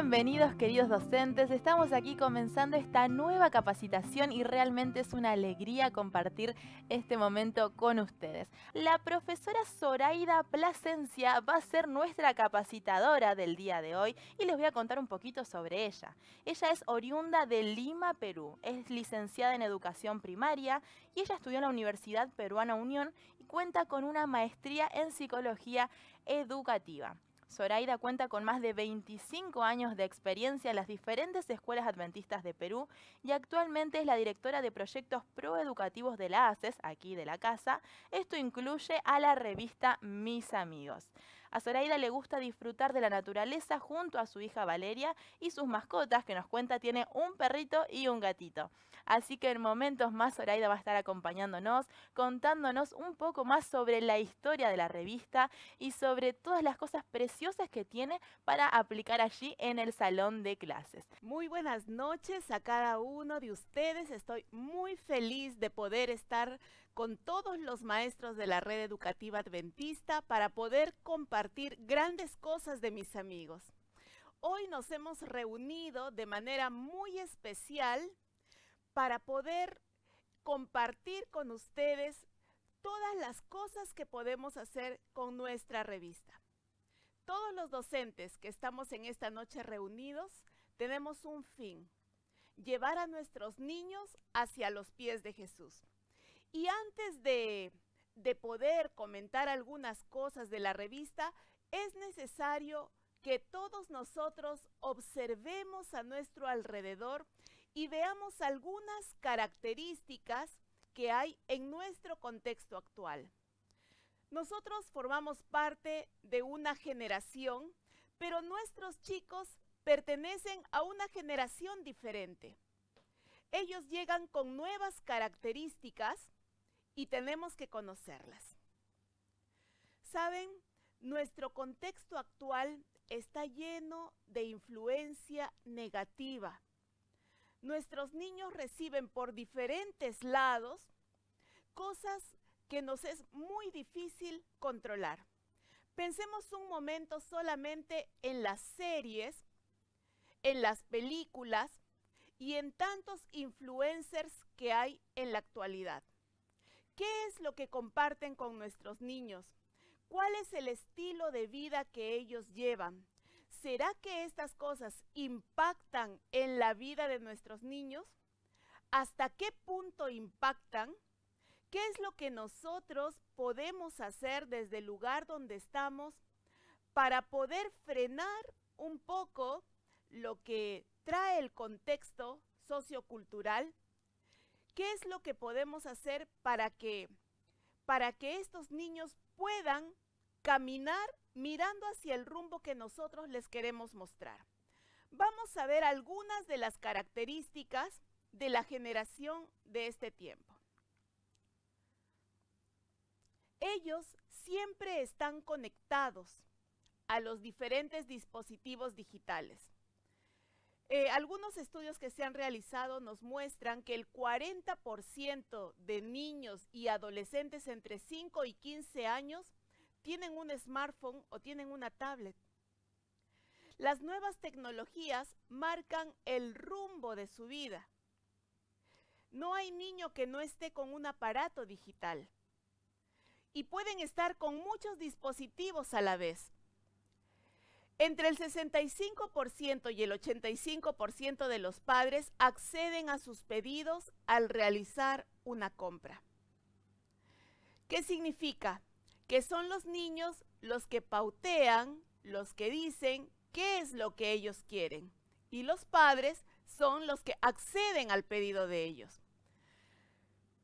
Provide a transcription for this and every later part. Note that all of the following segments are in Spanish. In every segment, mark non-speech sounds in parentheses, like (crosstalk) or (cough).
Bienvenidos queridos docentes, estamos aquí comenzando esta nueva capacitación y realmente es una alegría compartir este momento con ustedes. La profesora Zoraida Plasencia va a ser nuestra capacitadora del día de hoy y les voy a contar un poquito sobre ella. Ella es oriunda de Lima, Perú, es licenciada en educación primaria y ella estudió en la Universidad Peruana Unión y cuenta con una maestría en psicología educativa. Zoraida cuenta con más de 25 años de experiencia en las diferentes escuelas adventistas de Perú y actualmente es la directora de proyectos proeducativos de la ACES, aquí de la casa. Esto incluye a la revista Mis Amigos. A Zoraida le gusta disfrutar de la naturaleza junto a su hija Valeria y sus mascotas, que nos cuenta tiene un perrito y un gatito. Así que en momentos más Zoraida va a estar acompañándonos, contándonos un poco más sobre la historia de la revista y sobre todas las cosas preciosas que tiene para aplicar allí en el salón de clases. Muy buenas noches a cada uno de ustedes. Estoy muy feliz de poder estar con todos los maestros de la red educativa adventista para poder compartir grandes cosas de mis amigos. Hoy nos hemos reunido de manera muy especial para poder compartir con ustedes todas las cosas que podemos hacer con nuestra revista. Todos los docentes que estamos en esta noche reunidos tenemos un fin, llevar a nuestros niños hacia los pies de Jesús. Y antes de, poder comentar algunas cosas de la revista, es necesario que todos nosotros observemos a nuestro alrededor y veamos algunas características que hay en nuestro contexto actual. Nosotros formamos parte de una generación, pero nuestros chicos pertenecen a una generación diferente. Ellos llegan con nuevas características y tenemos que conocerlas. Saben, nuestro contexto actual está lleno de influencia negativa. Nuestros niños reciben por diferentes lados cosas que nos es muy difícil controlar. Pensemos un momento solamente en las series, en las películas y en tantos influencers que hay en la actualidad. ¿Qué es lo que comparten con nuestros niños? ¿Cuál es el estilo de vida que ellos llevan? ¿Será que estas cosas impactan en la vida de nuestros niños? ¿Hasta qué punto impactan? ¿Qué es lo que nosotros podemos hacer desde el lugar donde estamos para poder frenar un poco lo que trae el contexto sociocultural ¿Qué es lo que podemos hacer para que, estos niños puedan caminar mirando hacia el rumbo que nosotros les queremos mostrar? Vamos a ver algunas de las características de la generación de este tiempo. Ellos siempre están conectados a los diferentes dispositivos digitales. Eh, algunos estudios que se han realizado nos muestran que el 40% de niños y adolescentes entre 5 y 15 años tienen un smartphone o tienen una tablet. Las nuevas tecnologías marcan el rumbo de su vida. No hay niño que no esté con un aparato digital. Y pueden estar con muchos dispositivos a la vez. Entre el 65% y el 85% de los padres acceden a sus pedidos al realizar una compra. ¿Qué significa? Que son los niños los que pautean, los que dicen qué es lo que ellos quieren y los padres son los que acceden al pedido de ellos.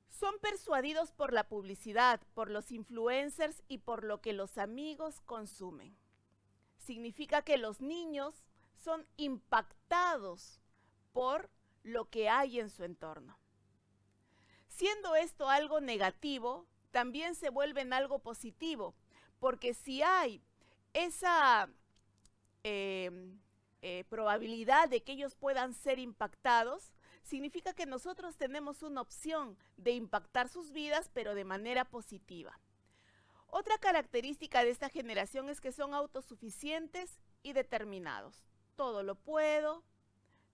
Son persuadidos por la publicidad, por los influencers y por lo que los amigos consumen significa que los niños son impactados por lo que hay en su entorno. Siendo esto algo negativo, también se vuelven algo positivo, porque si hay esa em, eh, probabilidad de que ellos puedan ser impactados, significa que nosotros tenemos una opción de impactar sus vidas, pero de manera positiva. Otra característica de esta generación es que son autosuficientes y determinados. Todo lo puedo,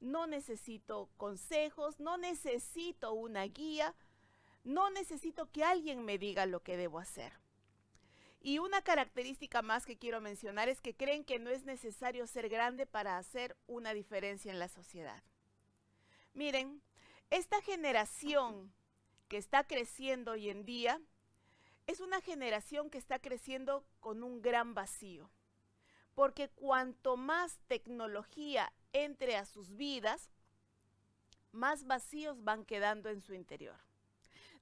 no necesito consejos, no necesito una guía, no necesito que alguien me diga lo que debo hacer. Y una característica más que quiero mencionar es que creen que no es necesario ser grande para hacer una diferencia en la sociedad. Miren, esta generación que está creciendo hoy en día es una generación que está creciendo con un gran vacío, porque cuanto más tecnología entre a sus vidas, más vacíos van quedando en su interior.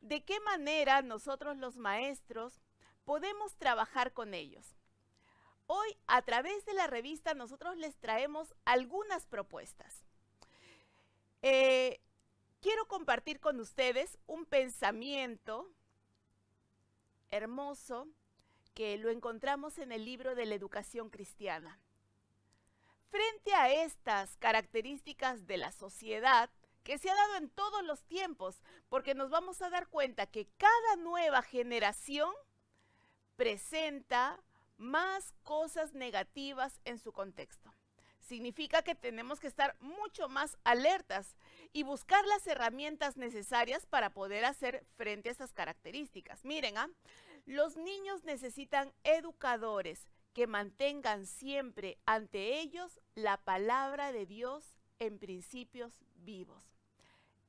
¿De qué manera nosotros los maestros podemos trabajar con ellos? Hoy a través de la revista nosotros les traemos algunas propuestas. Eh, quiero compartir con ustedes un pensamiento hermoso que lo encontramos en el libro de la educación cristiana. Frente a estas características de la sociedad, que se ha dado en todos los tiempos, porque nos vamos a dar cuenta que cada nueva generación presenta más cosas negativas en su contexto. Significa que tenemos que estar mucho más alertas y buscar las herramientas necesarias para poder hacer frente a estas características. Miren, ¿ah? los niños necesitan educadores que mantengan siempre ante ellos la palabra de Dios en principios vivos.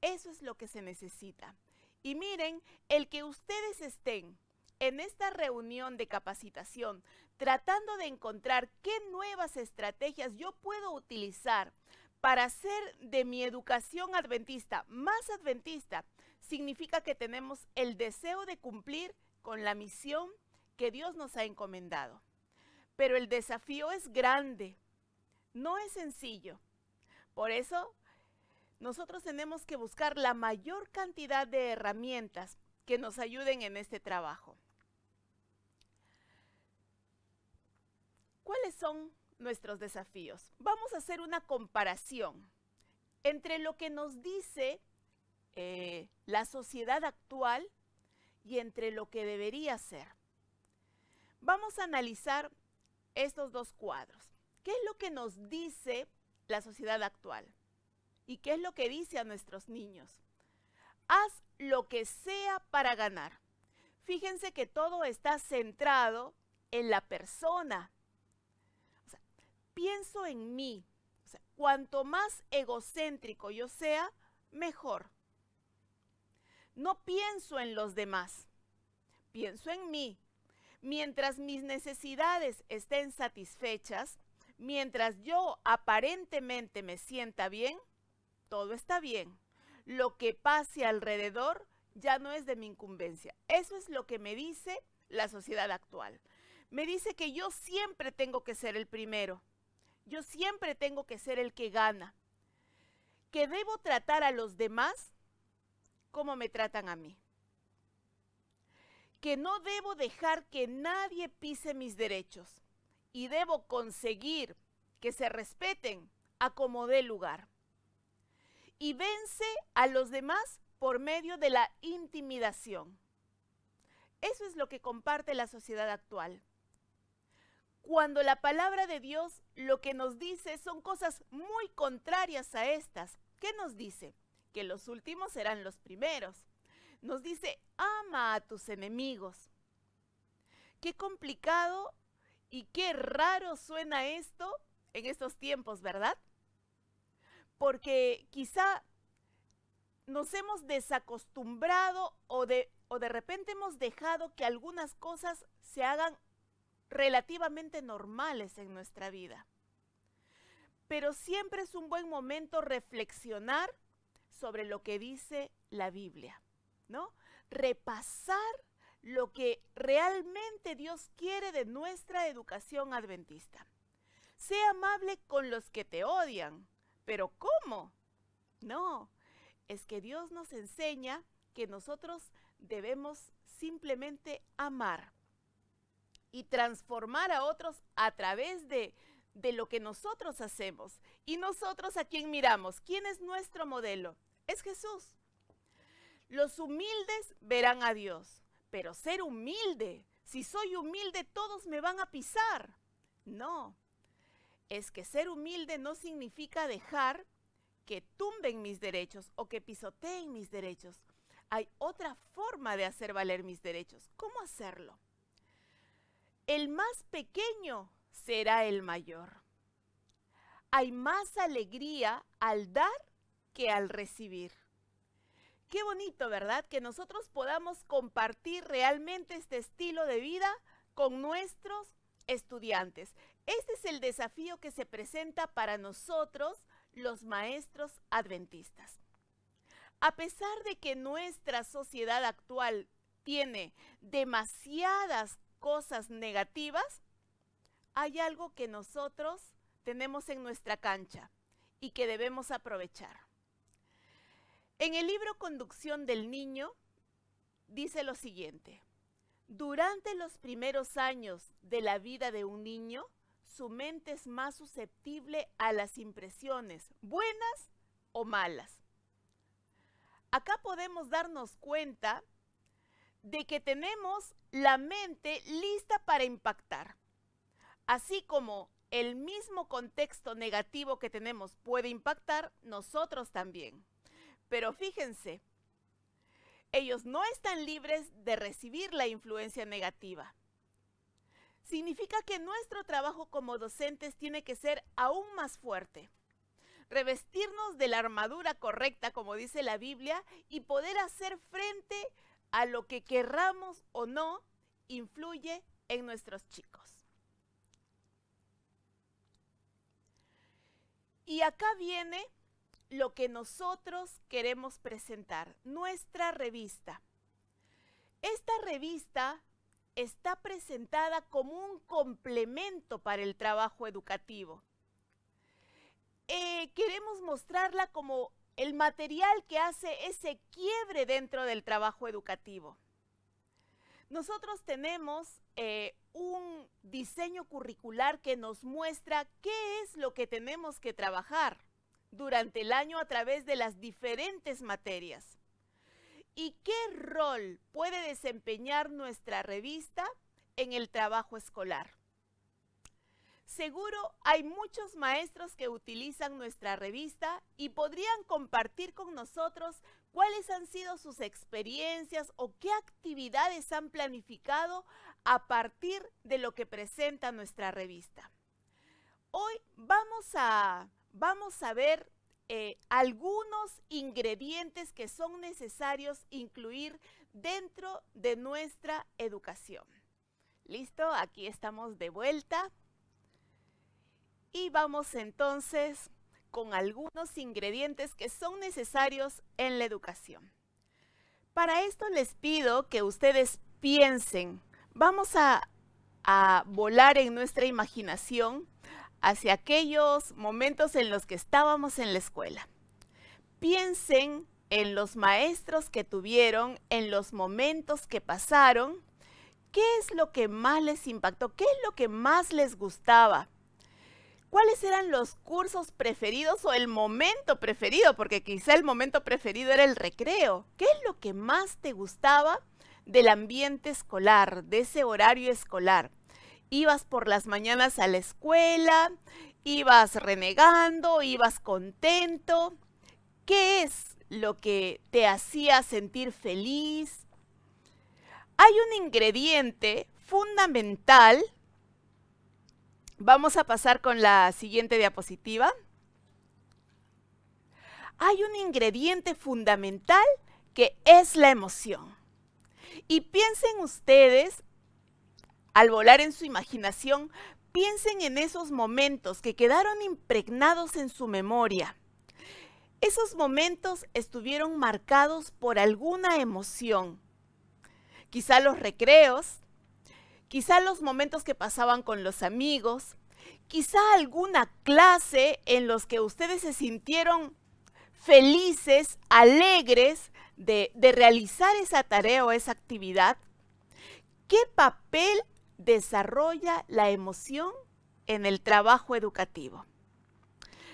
Eso es lo que se necesita. Y miren, el que ustedes estén en esta reunión de capacitación tratando de encontrar qué nuevas estrategias yo puedo utilizar para ser de mi educación adventista más adventista, significa que tenemos el deseo de cumplir con la misión que Dios nos ha encomendado. Pero el desafío es grande, no es sencillo. Por eso, nosotros tenemos que buscar la mayor cantidad de herramientas que nos ayuden en este trabajo. ¿Cuáles son nuestros desafíos. Vamos a hacer una comparación entre lo que nos dice eh, la sociedad actual y entre lo que debería ser. Vamos a analizar estos dos cuadros. ¿Qué es lo que nos dice la sociedad actual? ¿Y qué es lo que dice a nuestros niños? Haz lo que sea para ganar. Fíjense que todo está centrado en la persona pienso en mí. cuanto más egocéntrico yo sea, mejor. No pienso en los demás, pienso en mí. Mientras mis necesidades estén satisfechas, mientras yo aparentemente me sienta bien, todo está bien. Lo que pase alrededor ya no es de mi incumbencia. Eso es lo que me dice la sociedad actual. Me dice que yo siempre tengo que ser el primero, yo siempre tengo que ser el que gana. Que debo tratar a los demás como me tratan a mí. Que no debo dejar que nadie pise mis derechos y debo conseguir que se respeten a como dé lugar. Y vence a los demás por medio de la intimidación. Eso es lo que comparte la sociedad actual cuando la palabra de Dios lo que nos dice son cosas muy contrarias a estas. ¿Qué nos dice? Que los últimos serán los primeros. Nos dice, ama a tus enemigos. Qué complicado y qué raro suena esto en estos tiempos, ¿verdad? Porque quizá nos hemos desacostumbrado o de, o de repente hemos dejado que algunas cosas se hagan relativamente normales en nuestra vida. Pero siempre es un buen momento reflexionar sobre lo que dice la Biblia, ¿no? Repasar lo que realmente Dios quiere de nuestra educación adventista. Sé amable con los que te odian, pero ¿cómo? No, es que Dios nos enseña que nosotros debemos simplemente amar y transformar a otros a través de, de lo que nosotros hacemos. ¿Y nosotros a quién miramos? ¿Quién es nuestro modelo? Es Jesús. Los humildes verán a Dios, pero ser humilde, si soy humilde todos me van a pisar. No, es que ser humilde no significa dejar que tumben mis derechos o que pisoteen mis derechos. Hay otra forma de hacer valer mis derechos. ¿Cómo hacerlo? el más pequeño será el mayor. Hay más alegría al dar que al recibir. Qué bonito, ¿verdad? Que nosotros podamos compartir realmente este estilo de vida con nuestros estudiantes. Este es el desafío que se presenta para nosotros, los maestros adventistas. A pesar de que nuestra sociedad actual tiene demasiadas cosas negativas, hay algo que nosotros tenemos en nuestra cancha y que debemos aprovechar. En el libro Conducción del Niño dice lo siguiente. Durante los primeros años de la vida de un niño, su mente es más susceptible a las impresiones, buenas o malas. Acá podemos darnos cuenta de que tenemos la mente lista para impactar. Así como el mismo contexto negativo que tenemos puede impactar, nosotros también. Pero fíjense, ellos no están libres de recibir la influencia negativa. Significa que nuestro trabajo como docentes tiene que ser aún más fuerte revestirnos de la armadura correcta, como dice la Biblia, y poder hacer frente a lo que querramos o no, influye en nuestros chicos. Y acá viene lo que nosotros queremos presentar, nuestra revista. Esta revista está presentada como un complemento para el trabajo educativo. Eh, queremos mostrarla como el material que hace ese quiebre dentro del trabajo educativo. Nosotros tenemos eh, un diseño curricular que nos muestra qué es lo que tenemos que trabajar durante el año a través de las diferentes materias y qué rol puede desempeñar nuestra revista en el trabajo escolar. Seguro hay muchos maestros que utilizan nuestra revista y podrían compartir con nosotros cuáles han sido sus experiencias o qué actividades han planificado a partir de lo que presenta nuestra revista. Hoy vamos a, vamos a ver eh, algunos ingredientes que son necesarios incluir dentro de nuestra educación. Listo, aquí estamos de vuelta. Y vamos entonces con algunos ingredientes que son necesarios en la educación. Para esto les pido que ustedes piensen, vamos a, a volar en nuestra imaginación hacia aquellos momentos en los que estábamos en la escuela. Piensen en los maestros que tuvieron, en los momentos que pasaron, qué es lo que más les impactó, qué es lo que más les gustaba, ¿Cuáles eran los cursos preferidos o el momento preferido? Porque quizá el momento preferido era el recreo. ¿Qué es lo que más te gustaba del ambiente escolar, de ese horario escolar? ibas por las mañanas a la escuela, ibas renegando, ibas contento. ¿Qué es lo que te hacía sentir feliz? Hay un ingrediente fundamental Vamos a pasar con la siguiente diapositiva. Hay un ingrediente fundamental que es la emoción. Y piensen ustedes, al volar en su imaginación, piensen en esos momentos que quedaron impregnados en su memoria. Esos momentos estuvieron marcados por alguna emoción. Quizá los recreos, quizá los momentos que pasaban con los amigos, quizá alguna clase en los que ustedes se sintieron felices, alegres de, de realizar esa tarea o esa actividad. ¿Qué papel desarrolla la emoción en el trabajo educativo?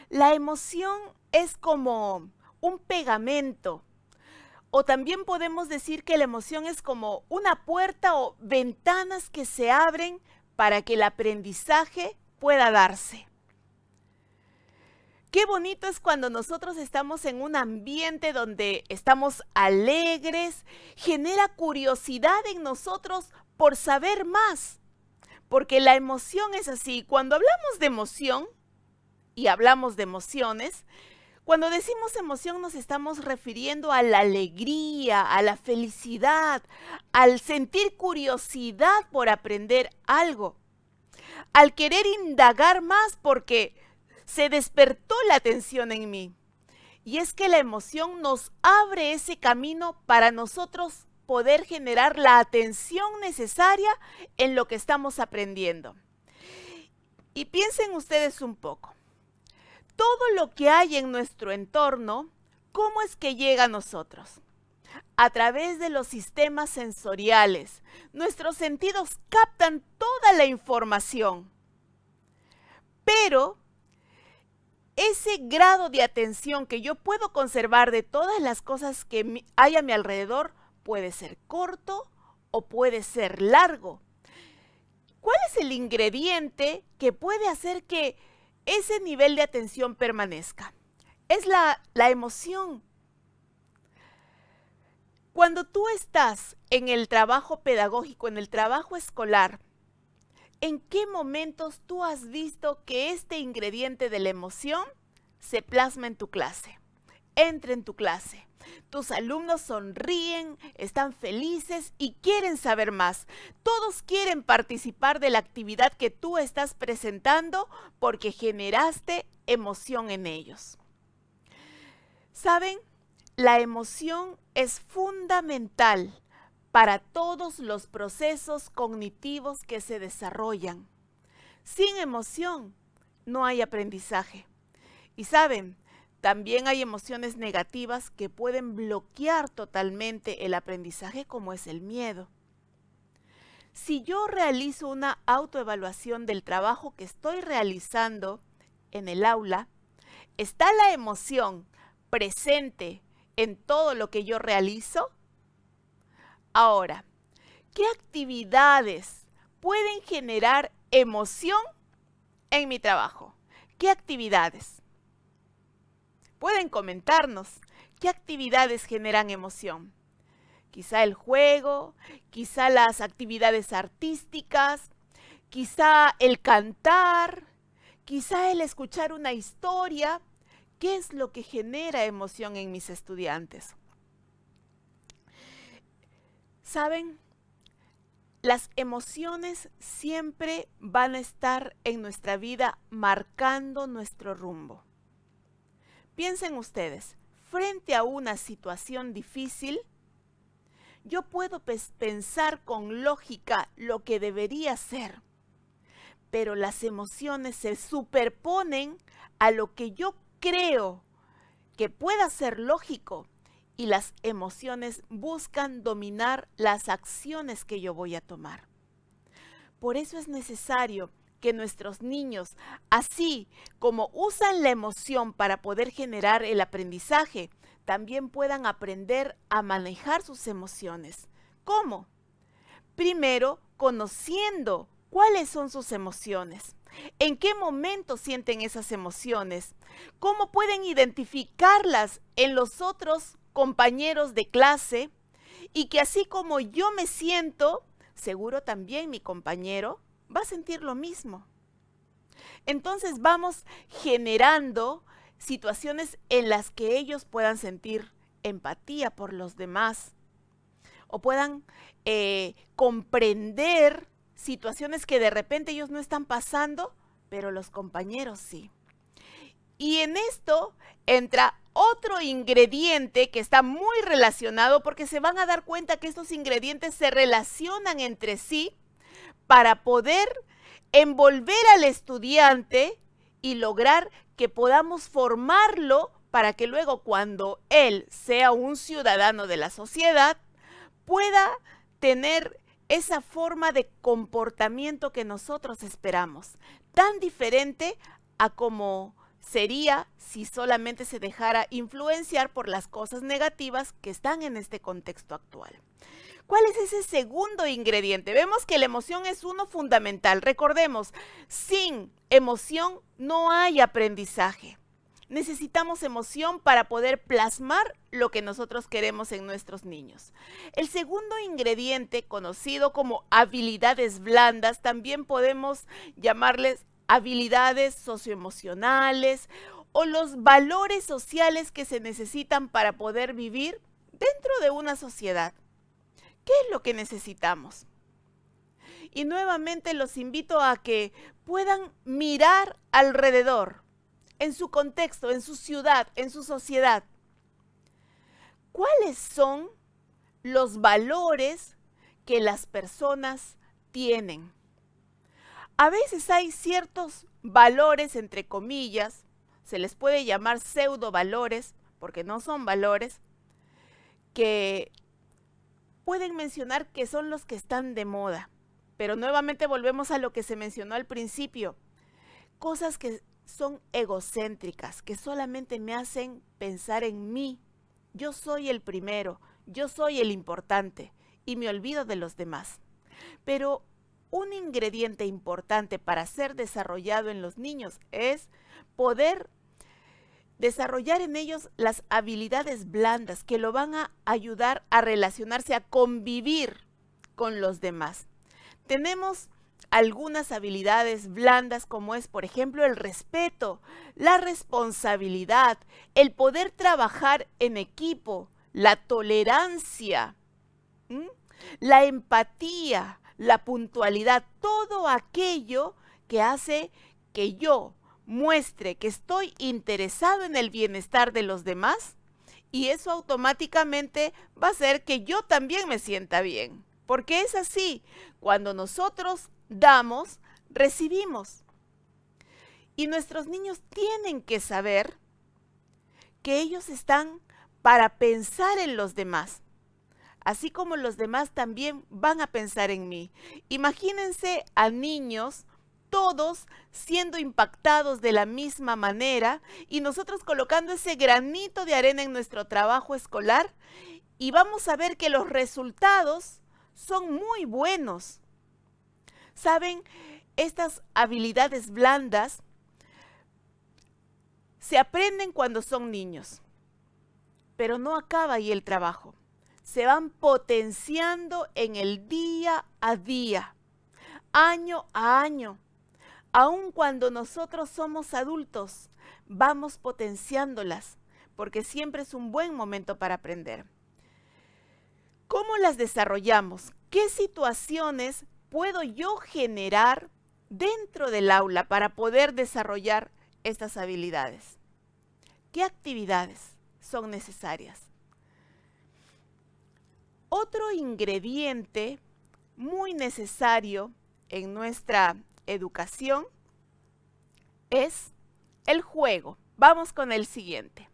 La emoción es como un pegamento o también podemos decir que la emoción es como una puerta o ventanas que se abren para que el aprendizaje pueda darse. Qué bonito es cuando nosotros estamos en un ambiente donde estamos alegres, genera curiosidad en nosotros por saber más, porque la emoción es así. Cuando hablamos de emoción y hablamos de emociones, cuando decimos emoción nos estamos refiriendo a la alegría, a la felicidad, al sentir curiosidad por aprender algo, al querer indagar más porque se despertó la atención en mí. Y es que la emoción nos abre ese camino para nosotros poder generar la atención necesaria en lo que estamos aprendiendo. Y piensen ustedes un poco todo lo que hay en nuestro entorno, ¿cómo es que llega a nosotros? A través de los sistemas sensoriales, nuestros sentidos captan toda la información. Pero ese grado de atención que yo puedo conservar de todas las cosas que hay a mi alrededor puede ser corto o puede ser largo. ¿Cuál es el ingrediente que puede hacer que ese nivel de atención permanezca. Es la, la emoción. Cuando tú estás en el trabajo pedagógico, en el trabajo escolar, ¿en qué momentos tú has visto que este ingrediente de la emoción se plasma en tu clase? Entra en tu clase. Tus alumnos sonríen, están felices y quieren saber más. Todos quieren participar de la actividad que tú estás presentando porque generaste emoción en ellos. ¿Saben? La emoción es fundamental para todos los procesos cognitivos que se desarrollan. Sin emoción no hay aprendizaje. Y saben, también hay emociones negativas que pueden bloquear totalmente el aprendizaje como es el miedo. Si yo realizo una autoevaluación del trabajo que estoy realizando en el aula, ¿está la emoción presente en todo lo que yo realizo? Ahora, ¿qué actividades pueden generar emoción en mi trabajo? ¿Qué actividades? Pueden comentarnos qué actividades generan emoción. Quizá el juego, quizá las actividades artísticas, quizá el cantar, quizá el escuchar una historia. ¿Qué es lo que genera emoción en mis estudiantes? ¿Saben? Las emociones siempre van a estar en nuestra vida marcando nuestro rumbo. Piensen ustedes, frente a una situación difícil, yo puedo pensar con lógica lo que debería ser, pero las emociones se superponen a lo que yo creo que pueda ser lógico y las emociones buscan dominar las acciones que yo voy a tomar. Por eso es necesario que nuestros niños, así como usan la emoción para poder generar el aprendizaje, también puedan aprender a manejar sus emociones. ¿Cómo? Primero, conociendo cuáles son sus emociones, en qué momento sienten esas emociones, cómo pueden identificarlas en los otros compañeros de clase y que así como yo me siento, seguro también mi compañero va a sentir lo mismo. Entonces vamos generando situaciones en las que ellos puedan sentir empatía por los demás o puedan eh, comprender situaciones que de repente ellos no están pasando, pero los compañeros sí. Y en esto entra otro ingrediente que está muy relacionado porque se van a dar cuenta que estos ingredientes se relacionan entre sí para poder envolver al estudiante y lograr que podamos formarlo para que luego cuando él sea un ciudadano de la sociedad pueda tener esa forma de comportamiento que nosotros esperamos, tan diferente a como sería si solamente se dejara influenciar por las cosas negativas que están en este contexto actual. ¿Cuál es ese segundo ingrediente? Vemos que la emoción es uno fundamental. Recordemos, sin emoción no hay aprendizaje. Necesitamos emoción para poder plasmar lo que nosotros queremos en nuestros niños. El segundo ingrediente, conocido como habilidades blandas, también podemos llamarles habilidades socioemocionales o los valores sociales que se necesitan para poder vivir dentro de una sociedad. ¿Qué es lo que necesitamos? Y nuevamente los invito a que puedan mirar alrededor, en su contexto, en su ciudad, en su sociedad. ¿Cuáles son los valores que las personas tienen? A veces hay ciertos valores, entre comillas, se les puede llamar pseudo valores, porque no son valores, que pueden mencionar que son los que están de moda. Pero nuevamente volvemos a lo que se mencionó al principio. Cosas que son egocéntricas, que solamente me hacen pensar en mí. Yo soy el primero, yo soy el importante y me olvido de los demás. Pero un ingrediente importante para ser desarrollado en los niños es poder desarrollar en ellos las habilidades blandas que lo van a ayudar a relacionarse, a convivir con los demás. Tenemos algunas habilidades blandas como es, por ejemplo, el respeto, la responsabilidad, el poder trabajar en equipo, la tolerancia, la empatía, la puntualidad, todo aquello que hace que yo, muestre que estoy interesado en el bienestar de los demás y eso automáticamente va a hacer que yo también me sienta bien. Porque es así, cuando nosotros damos, recibimos. Y nuestros niños tienen que saber que ellos están para pensar en los demás, así como los demás también van a pensar en mí. Imagínense a niños todos siendo impactados de la misma manera y nosotros colocando ese granito de arena en nuestro trabajo escolar y vamos a ver que los resultados son muy buenos. Saben, estas habilidades blandas se aprenden cuando son niños, pero no acaba ahí el trabajo. Se van potenciando en el día a día, año a año aun cuando nosotros somos adultos, vamos potenciándolas, porque siempre es un buen momento para aprender. ¿Cómo las desarrollamos? ¿Qué situaciones puedo yo generar dentro del aula para poder desarrollar estas habilidades? ¿Qué actividades son necesarias? Otro ingrediente muy necesario en nuestra educación es el juego. Vamos con el siguiente.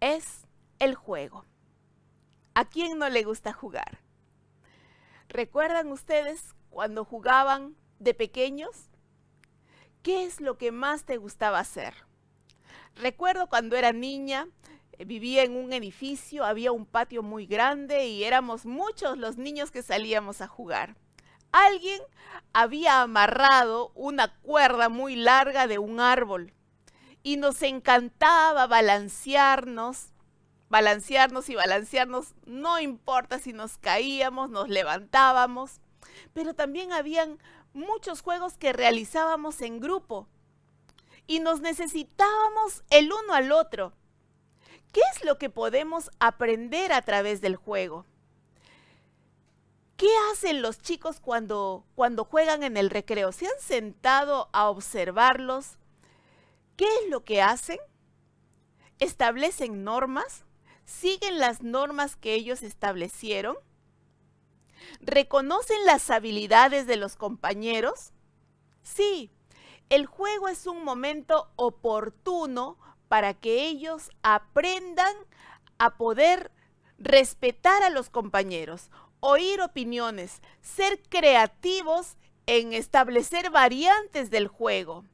Es el juego. ¿A quién no le gusta jugar? ¿Recuerdan ustedes cuando jugaban de pequeños? ¿Qué es lo que más te gustaba hacer? Recuerdo cuando era niña, eh, vivía en un edificio, había un patio muy grande y éramos muchos los niños que salíamos a jugar. Alguien había amarrado una cuerda muy larga de un árbol y nos encantaba balancearnos, balancearnos y balancearnos, no importa si nos caíamos, nos levantábamos, pero también habían muchos juegos que realizábamos en grupo y nos necesitábamos el uno al otro. ¿Qué es lo que podemos aprender a través del juego? ¿Qué hacen los chicos cuando, cuando juegan en el recreo? ¿Se han sentado a observarlos? ¿Qué es lo que hacen? ¿Establecen normas? ¿Siguen las normas que ellos establecieron? ¿Reconocen las habilidades de los compañeros? Sí, el juego es un momento oportuno para que ellos aprendan a poder respetar a los compañeros oír opiniones, ser creativos en establecer variantes del juego,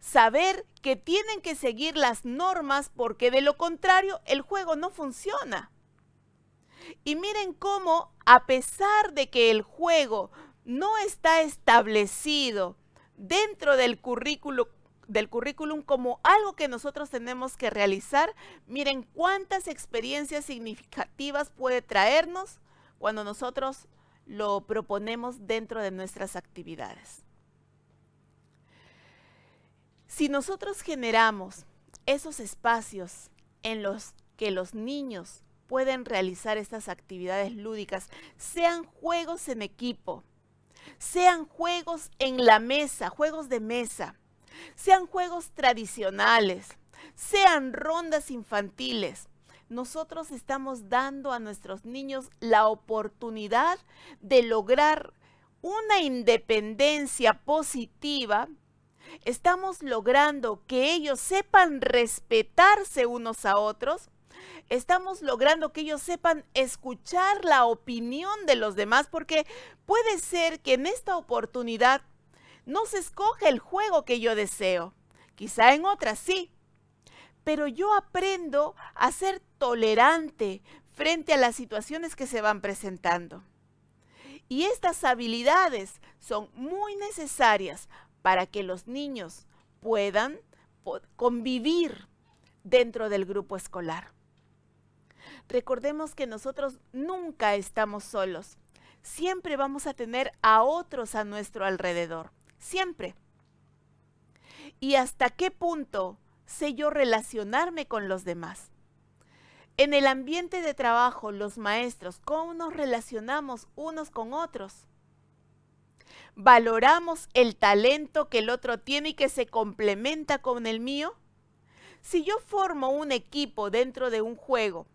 saber que tienen que seguir las normas porque de lo contrario el juego no funciona. Y miren cómo, a pesar de que el juego no está establecido dentro del currículo del currículum como algo que nosotros tenemos que realizar, miren cuántas experiencias significativas puede traernos cuando nosotros lo proponemos dentro de nuestras actividades. Si nosotros generamos esos espacios en los que los niños pueden realizar estas actividades lúdicas, sean juegos en equipo, sean juegos en la mesa, juegos de mesa, sean juegos tradicionales, sean rondas infantiles, nosotros estamos dando a nuestros niños la oportunidad de lograr una independencia positiva, estamos logrando que ellos sepan respetarse unos a otros, estamos logrando que ellos sepan escuchar la opinión de los demás, porque puede ser que en esta oportunidad no se escoge el juego que yo deseo, quizá en otras sí, pero yo aprendo a ser tolerante frente a las situaciones que se van presentando. Y estas habilidades son muy necesarias para que los niños puedan convivir dentro del grupo escolar. Recordemos que nosotros nunca estamos solos. Siempre vamos a tener a otros a nuestro alrededor. Siempre. ¿Y hasta qué punto sé yo relacionarme con los demás. En el ambiente de trabajo, los maestros, ¿cómo nos relacionamos unos con otros? ¿Valoramos el talento que el otro tiene y que se complementa con el mío? Si yo formo un equipo dentro de un juego,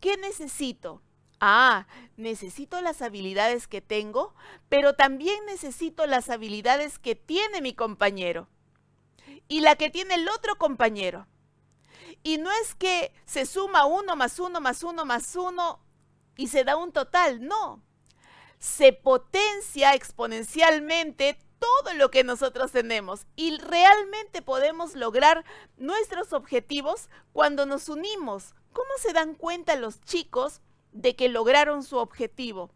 ¿qué necesito? Ah, necesito las habilidades que tengo, pero también necesito las habilidades que tiene mi compañero y la que tiene el otro compañero. Y no es que se suma uno más uno más uno más uno y se da un total, no. Se potencia exponencialmente todo lo que nosotros tenemos y realmente podemos lograr nuestros objetivos cuando nos unimos. ¿Cómo se dan cuenta los chicos de que lograron su objetivo?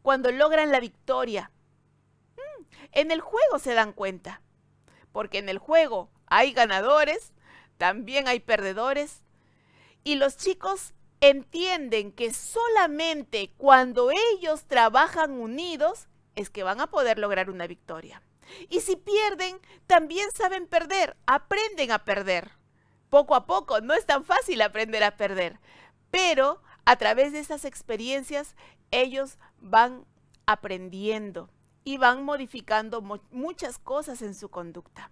Cuando logran la victoria. Mm, en el juego se dan cuenta porque en el juego hay ganadores, también hay perdedores. Y los chicos entienden que solamente cuando ellos trabajan unidos es que van a poder lograr una victoria. Y si pierden, también saben perder, aprenden a perder. Poco a poco, no es tan fácil aprender a perder, pero a través de esas experiencias ellos van aprendiendo y van modificando muchas cosas en su conducta.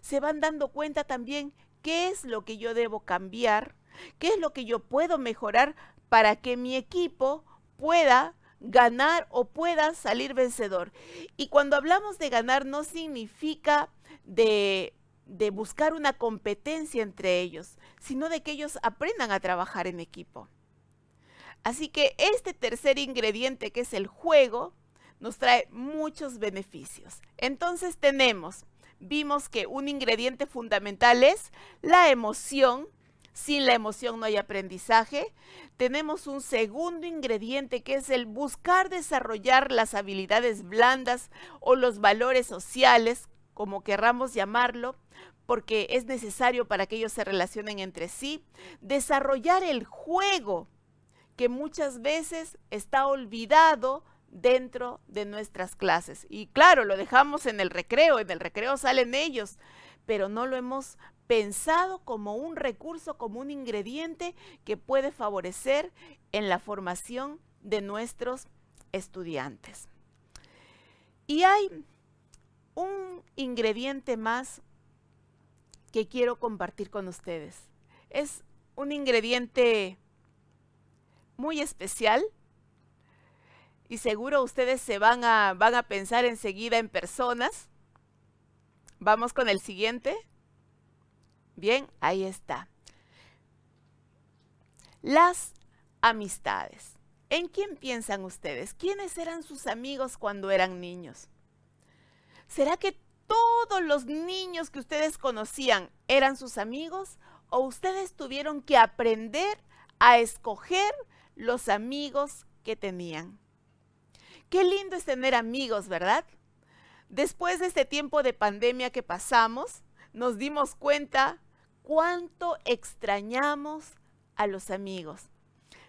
Se van dando cuenta también qué es lo que yo debo cambiar, qué es lo que yo puedo mejorar para que mi equipo pueda ganar o pueda salir vencedor. Y cuando hablamos de ganar no significa de, buscar una competencia entre ellos, sino de que ellos aprendan a trabajar en equipo. Así que este tercer ingrediente que es el juego nos trae muchos beneficios. Entonces tenemos, vimos que un ingrediente fundamental es la emoción. Sin la emoción no hay aprendizaje. Tenemos un segundo ingrediente que es el buscar desarrollar las habilidades blandas o los valores sociales, como querramos llamarlo, porque es necesario para que ellos se relacionen entre sí. Desarrollar el juego, que muchas veces está olvidado dentro de nuestras clases. Y claro, lo dejamos en el recreo, en el recreo salen ellos, pero no lo hemos pensado como un recurso, como un ingrediente que puede favorecer en la formación de nuestros estudiantes. Y hay un ingrediente más que quiero compartir con ustedes. Es un ingrediente muy especial y seguro ustedes se van a, van a pensar enseguida en personas. Vamos con el siguiente. Bien, ahí está. Las amistades. ¿En quién piensan ustedes? ¿Quiénes eran sus amigos cuando eran niños? ¿Será que todos los niños que ustedes conocían eran sus amigos o ustedes tuvieron que aprender a escoger los amigos que tenían? Qué lindo es tener amigos, ¿verdad? Después de este tiempo de pandemia que pasamos, nos dimos cuenta cuánto extrañamos a los amigos.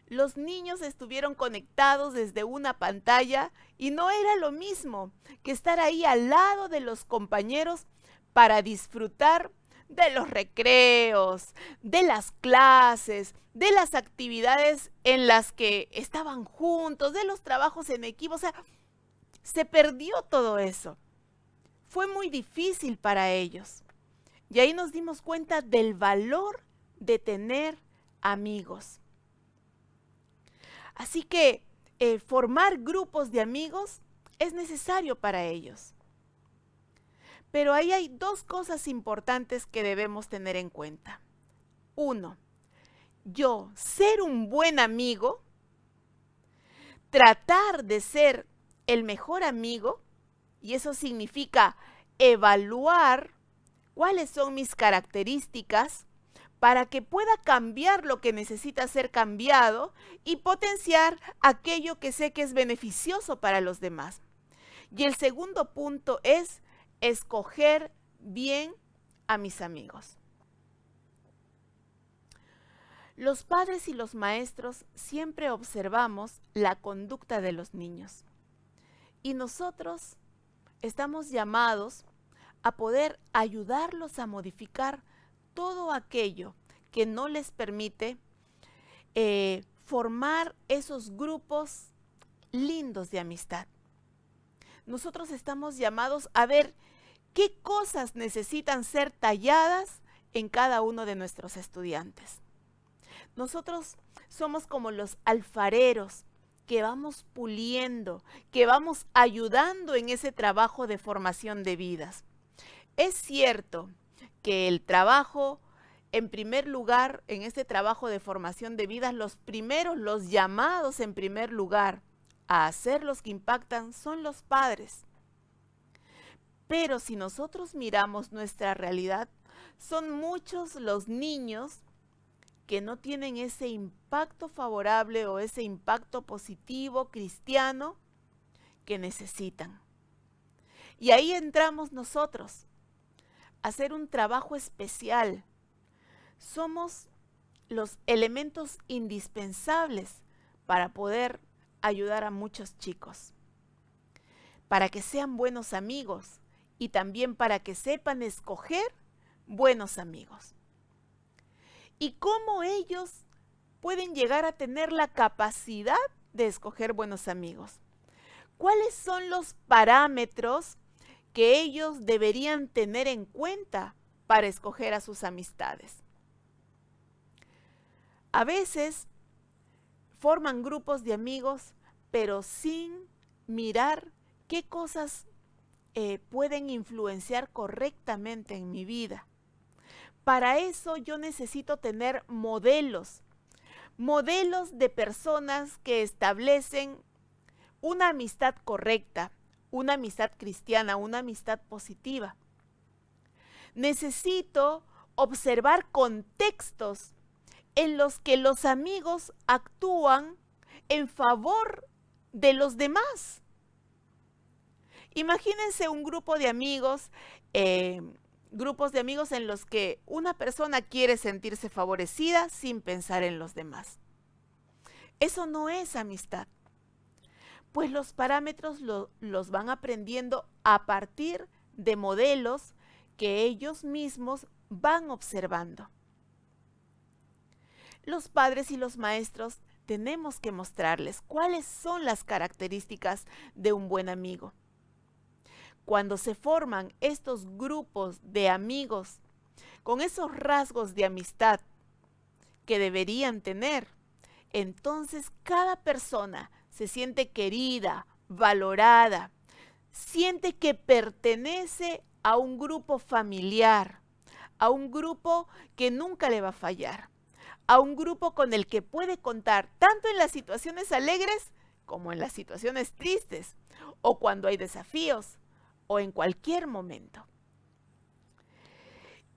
Los niños estuvieron conectados desde una pantalla y no era lo mismo que estar ahí al lado de los compañeros para disfrutar de los recreos, de las clases, de las actividades en las que estaban juntos, de los trabajos en equipo. O sea, se perdió todo eso. Fue muy difícil para ellos. Y ahí nos dimos cuenta del valor de tener amigos. Así que eh, formar grupos de amigos es necesario para ellos. Pero ahí hay dos cosas importantes que debemos tener en cuenta. Uno, yo ser un buen amigo, tratar de ser el mejor amigo, y eso significa evaluar cuáles son mis características para que pueda cambiar lo que necesita ser cambiado y potenciar aquello que sé que es beneficioso para los demás. Y el segundo punto es escoger bien a mis amigos. Los padres y los maestros siempre observamos la conducta de los niños y nosotros estamos llamados a poder ayudarlos a modificar todo aquello que no les permite eh, formar esos grupos lindos de amistad. Nosotros estamos llamados a ver qué cosas necesitan ser talladas en cada uno de nuestros estudiantes. Nosotros somos como los alfareros que vamos puliendo, que vamos ayudando en ese trabajo de formación de vidas. Es cierto que el trabajo, en primer lugar, en este trabajo de formación de vidas, los primeros, los llamados en primer lugar a hacer los que impactan son los padres. Pero si nosotros miramos nuestra realidad, son muchos los niños que no tienen ese impacto favorable o ese impacto positivo cristiano que necesitan. Y ahí entramos nosotros, a hacer un trabajo especial. Somos los elementos indispensables para poder ayudar a muchos chicos, para que sean buenos amigos, y también para que sepan escoger buenos amigos. ¿Y cómo ellos pueden llegar a tener la capacidad de escoger buenos amigos? ¿Cuáles son los parámetros que ellos deberían tener en cuenta para escoger a sus amistades? A veces forman grupos de amigos, pero sin mirar qué cosas eh, pueden influenciar correctamente en mi vida. Para eso yo necesito tener modelos, modelos de personas que establecen una amistad correcta, una amistad cristiana, una amistad positiva. Necesito observar contextos en los que los amigos actúan en favor de los demás. Imagínense un grupo de amigos, eh, grupos de amigos en los que una persona quiere sentirse favorecida sin pensar en los demás. Eso no es amistad, pues los parámetros los van aprendiendo a partir de modelos que ellos mismos van observando. Los padres y los maestros tenemos que mostrarles cuáles son las características de un buen amigo cuando se forman estos grupos de amigos con esos rasgos de amistad que deberían tener, entonces cada persona se siente querida, valorada, siente que pertenece a un grupo familiar, a un grupo que nunca le va a fallar, a un grupo con el que puede contar tanto en las situaciones alegres como en las situaciones tristes o cuando hay desafíos, o en cualquier momento.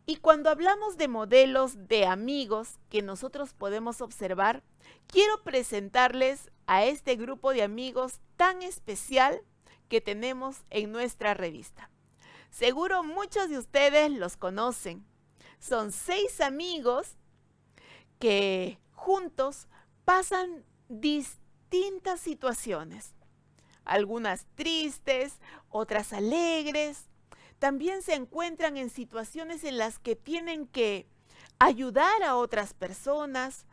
Y cuando hablamos de modelos de amigos que nosotros podemos observar, quiero presentarles a este grupo de amigos tan especial que tenemos en nuestra revista. Seguro muchos de ustedes los conocen. Son seis amigos que juntos pasan distintas situaciones algunas tristes, otras alegres. También se encuentran en situaciones en las que tienen que ayudar a otras personas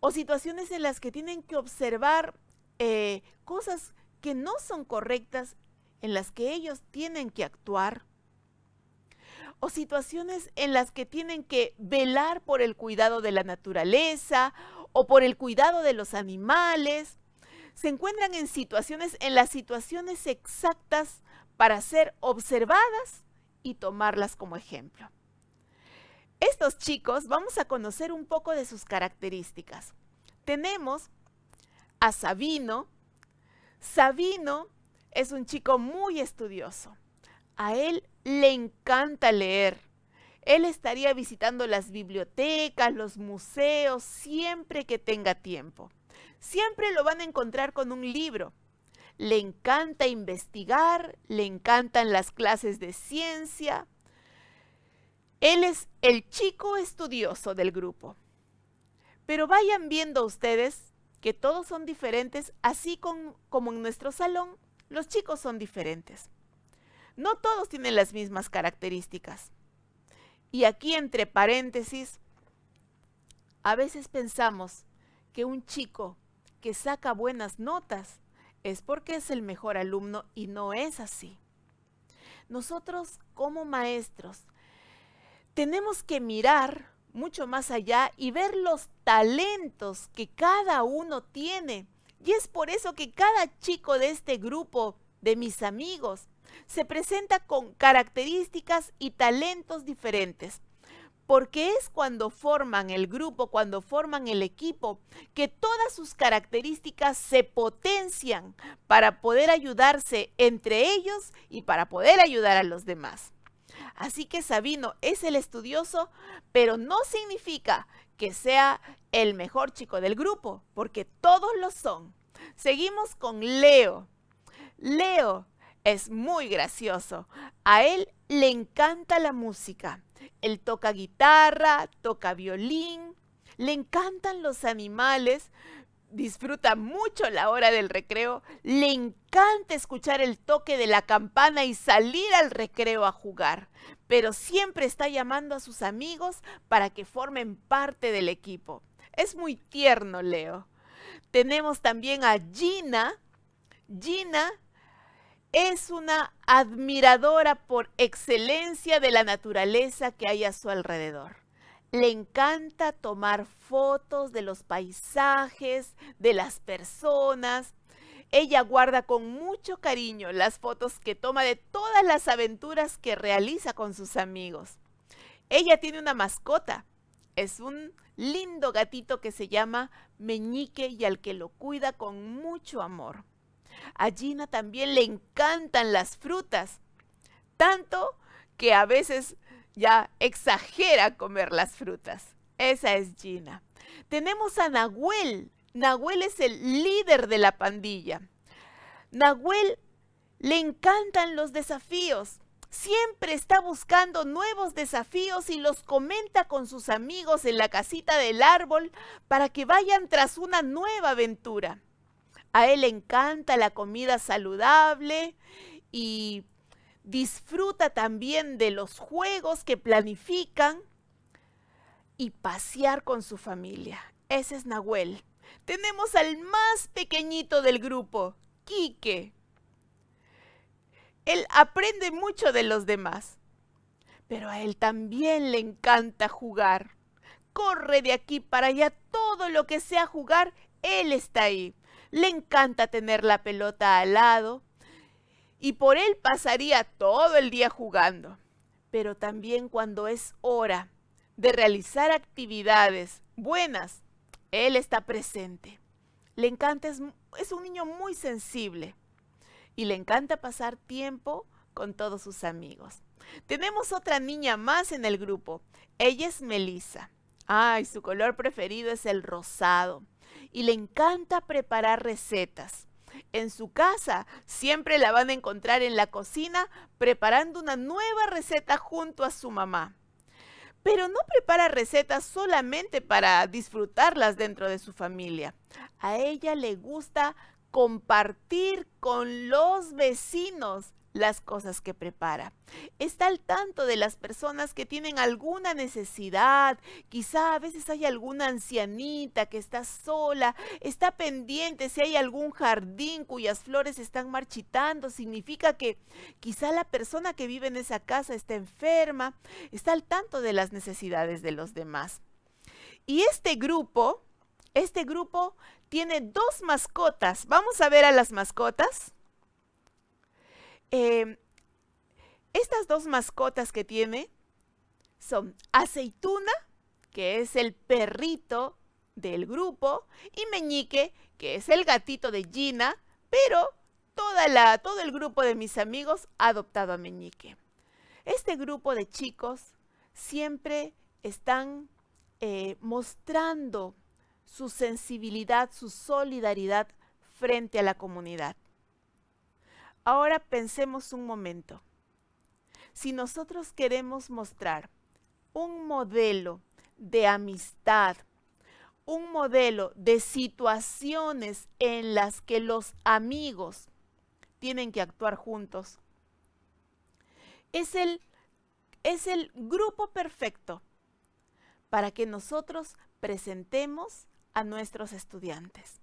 o situaciones en las que tienen que observar eh, cosas que no son correctas, en las que ellos tienen que actuar o situaciones en las que tienen que velar por el cuidado de la naturaleza o por el cuidado de los animales se encuentran en situaciones, en las situaciones exactas para ser observadas y tomarlas como ejemplo. Estos chicos vamos a conocer un poco de sus características. Tenemos a Sabino. Sabino es un chico muy estudioso. A él le encanta leer. Él estaría visitando las bibliotecas, los museos, siempre que tenga tiempo siempre lo van a encontrar con un libro. Le encanta investigar, le encantan las clases de ciencia. Él es el chico estudioso del grupo. Pero vayan viendo ustedes que todos son diferentes, así como en nuestro salón, los chicos son diferentes. No todos tienen las mismas características. Y aquí entre paréntesis, a veces pensamos que un chico que saca buenas notas es porque es el mejor alumno y no es así. Nosotros como maestros tenemos que mirar mucho más allá y ver los talentos que cada uno tiene. Y es por eso que cada chico de este grupo de mis amigos se presenta con características y talentos diferentes porque es cuando forman el grupo, cuando forman el equipo, que todas sus características se potencian para poder ayudarse entre ellos y para poder ayudar a los demás. Así que Sabino es el estudioso, pero no significa que sea el mejor chico del grupo, porque todos lo son. Seguimos con Leo. Leo es muy gracioso. A él le encanta la música. Él toca guitarra, toca violín, le encantan los animales, disfruta mucho la hora del recreo, le encanta escuchar el toque de la campana y salir al recreo a jugar, pero siempre está llamando a sus amigos para que formen parte del equipo. Es muy tierno, Leo. Tenemos también a Gina. Gina es una admiradora por excelencia de la naturaleza que hay a su alrededor. Le encanta tomar fotos de los paisajes, de las personas. Ella guarda con mucho cariño las fotos que toma de todas las aventuras que realiza con sus amigos. Ella tiene una mascota. Es un lindo gatito que se llama Meñique y al que lo cuida con mucho amor. A Gina también le encantan las frutas, tanto que a veces ya exagera comer las frutas. Esa es Gina. Tenemos a Nahuel. Nahuel es el líder de la pandilla. Nahuel le encantan los desafíos. Siempre está buscando nuevos desafíos y los comenta con sus amigos en la casita del árbol para que vayan tras una nueva aventura. A él le encanta la comida saludable y disfruta también de los juegos que planifican y pasear con su familia. Ese es Nahuel. Tenemos al más pequeñito del grupo, Quique. Él aprende mucho de los demás, pero a él también le encanta jugar. Corre de aquí para allá, todo lo que sea jugar, él está ahí le encanta tener la pelota al lado y por él pasaría todo el día jugando. Pero también cuando es hora de realizar actividades buenas, él está presente. Le encanta, es, un niño muy sensible y le encanta pasar tiempo con todos sus amigos. Tenemos otra niña más en el grupo. Ella es Melissa. Ay, su color preferido es el rosado y le encanta preparar recetas. En su casa siempre la van a encontrar en la cocina preparando una nueva receta junto a su mamá. Pero no prepara recetas solamente para disfrutarlas dentro de su familia. A ella le gusta compartir con los vecinos las cosas que prepara. Está al tanto de las personas que tienen alguna necesidad, quizá a veces hay alguna ancianita que está sola, está pendiente si hay algún jardín cuyas flores están marchitando, significa que quizá la persona que vive en esa casa está enferma, está al tanto de las necesidades de los demás. Y este grupo, este grupo tiene dos mascotas. Vamos a ver a las mascotas. Em, estas dos mascotas que tiene son Aceituna, que es el perrito del grupo, y Meñique, que es el gatito de Gina, pero toda la, todo el grupo de mis amigos ha adoptado a Meñique. Este grupo de chicos siempre están eh, mostrando su sensibilidad, su solidaridad frente a la comunidad. Ahora pensemos un momento. Si nosotros queremos mostrar un modelo de amistad, un modelo de situaciones en las que los amigos tienen que actuar juntos, es el, es el grupo perfecto para que nosotros presentemos a nuestros estudiantes.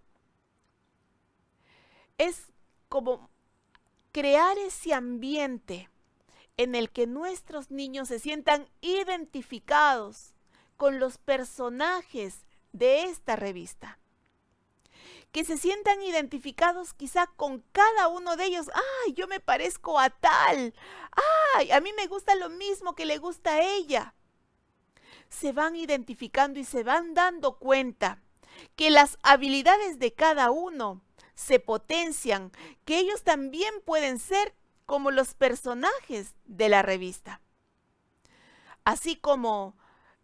Es como crear ese ambiente en el que nuestros niños se sientan identificados con los personajes de esta revista. Que se sientan identificados quizá con cada uno de ellos. ¡Ay, yo me parezco a tal! ¡Ay, a mí me gusta lo mismo que le gusta a ella! Se van identificando y se van dando cuenta que las habilidades de cada uno se potencian, que ellos también pueden ser como los personajes de la revista. Así como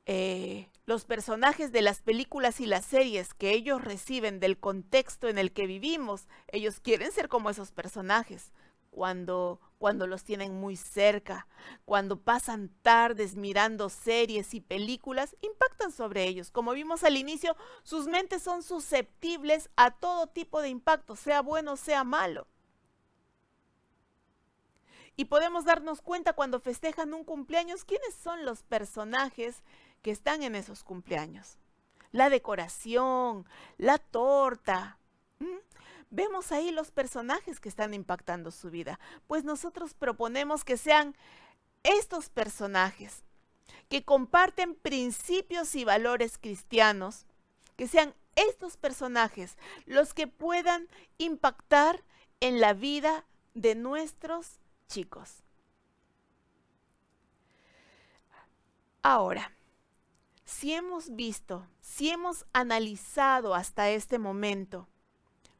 eh, los personajes de las películas y las series que ellos reciben del contexto en el que vivimos, ellos quieren ser como esos personajes. Cuando cuando los tienen muy cerca, cuando pasan tardes mirando series y películas, impactan sobre ellos. Como vimos al inicio, sus mentes son susceptibles a todo tipo de impacto, sea bueno o sea malo. Y podemos darnos cuenta cuando festejan un cumpleaños quiénes son los personajes que están en esos cumpleaños. La decoración, la torta, vemos ahí los personajes que están impactando su vida. Pues nosotros proponemos que sean estos personajes que comparten principios y valores cristianos, que sean estos personajes los que puedan impactar en la vida de nuestros chicos. Ahora, si hemos visto, si hemos analizado hasta este momento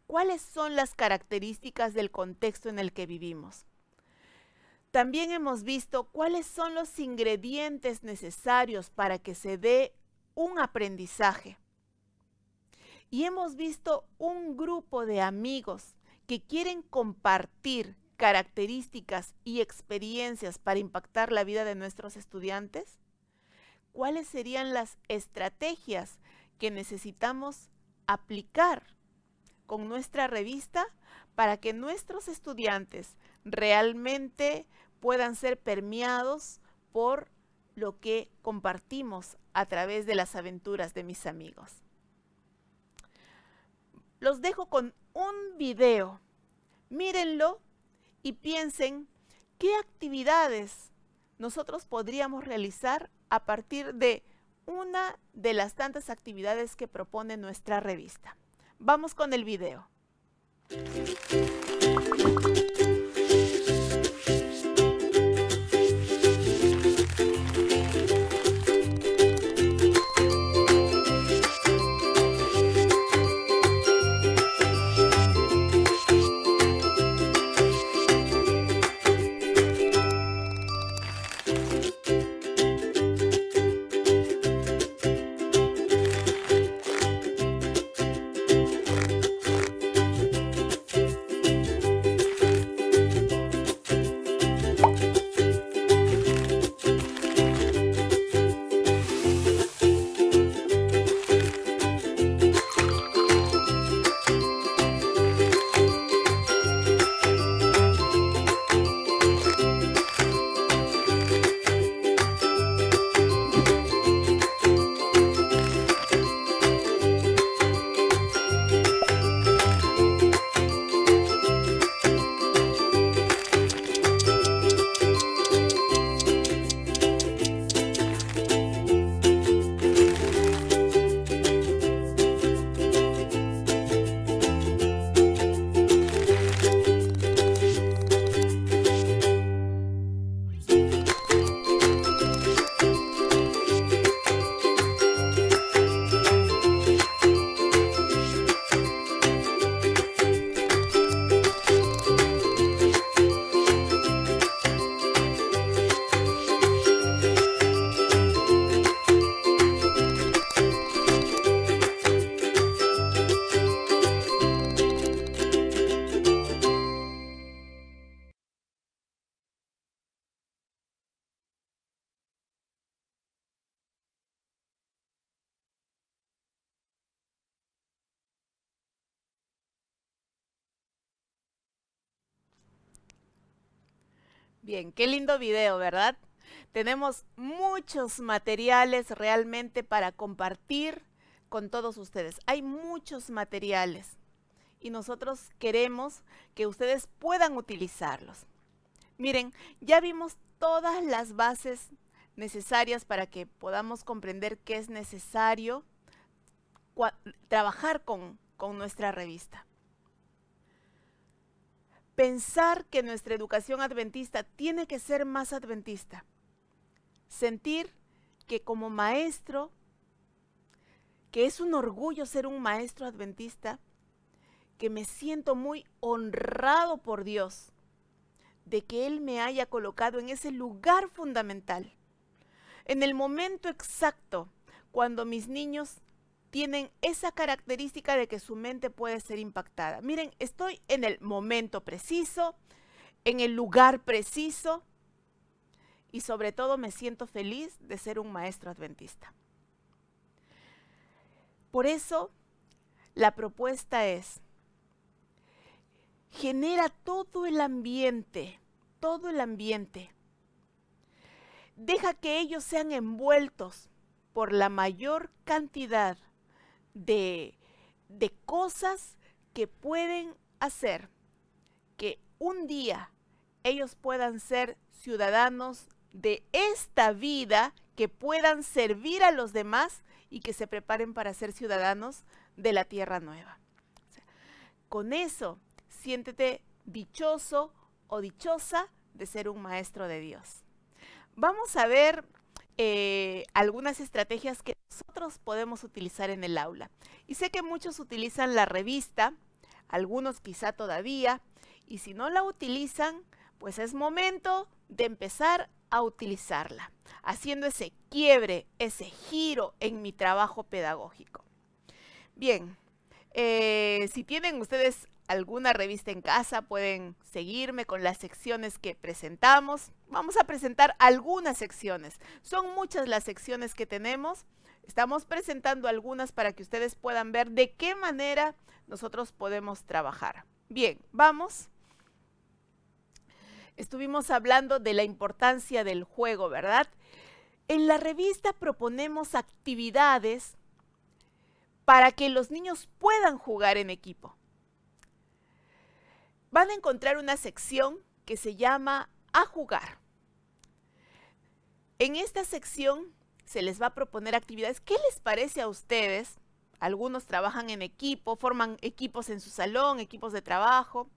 cuáles son las características del contexto en el que vivimos. También hemos visto cuáles son los ingredientes necesarios para que se dé un aprendizaje. Y hemos visto un grupo de amigos que quieren compartir características y experiencias para impactar la vida de nuestros estudiantes. ¿Cuáles serían las estrategias que necesitamos aplicar con nuestra revista para que nuestros estudiantes realmente puedan ser permeados por lo que compartimos a través de las aventuras de mis amigos. Los dejo con un video. Mírenlo y piensen qué actividades nosotros podríamos realizar a partir de una de las tantas actividades que propone nuestra revista. Vamos con el video. bien. Qué lindo video, ¿verdad? Tenemos muchos materiales realmente para compartir con todos ustedes. Hay muchos materiales y nosotros queremos que ustedes puedan utilizarlos. Miren, ya vimos todas las bases necesarias para que podamos comprender que es necesario trabajar con, con nuestra revista pensar que nuestra educación adventista tiene que ser más adventista. Sentir que como maestro, que es un orgullo ser un maestro adventista, que me siento muy honrado por Dios de que Él me haya colocado en ese lugar fundamental, en el momento exacto cuando mis niños tienen esa característica de que su mente puede ser impactada. Miren, estoy en el momento preciso, en el lugar preciso y sobre todo me siento feliz de ser un maestro adventista. Por eso, la propuesta es, genera todo el ambiente, todo el ambiente. Deja que ellos sean envueltos por la mayor cantidad de, cosas que pueden hacer que un día ellos puedan ser ciudadanos de esta vida, que puedan servir a los demás y que se preparen para ser ciudadanos de la tierra nueva. con eso, siéntete dichoso o dichosa de ser un maestro de Dios. Vamos a ver eh, algunas estrategias que nosotros podemos utilizar en el aula. Y sé que muchos utilizan la revista, algunos quizá todavía, y si no la utilizan, pues es momento de empezar a utilizarla, haciendo ese quiebre, ese giro en mi trabajo pedagógico. Bien, eh, si tienen ustedes alguna revista en casa, pueden seguirme con las secciones que presentamos. Vamos a presentar algunas secciones. Son muchas las secciones que tenemos. Estamos presentando algunas para que ustedes puedan ver de qué manera nosotros podemos trabajar. Bien, vamos. Estuvimos hablando de la importancia del juego, ¿verdad? En la revista proponemos actividades para que los niños puedan jugar en equipo van a encontrar una sección que se llama A jugar. En esta sección se les va a proponer actividades. ¿Qué les parece a ustedes? Algunos trabajan en equipo, forman equipos en su salón, equipos de trabajo.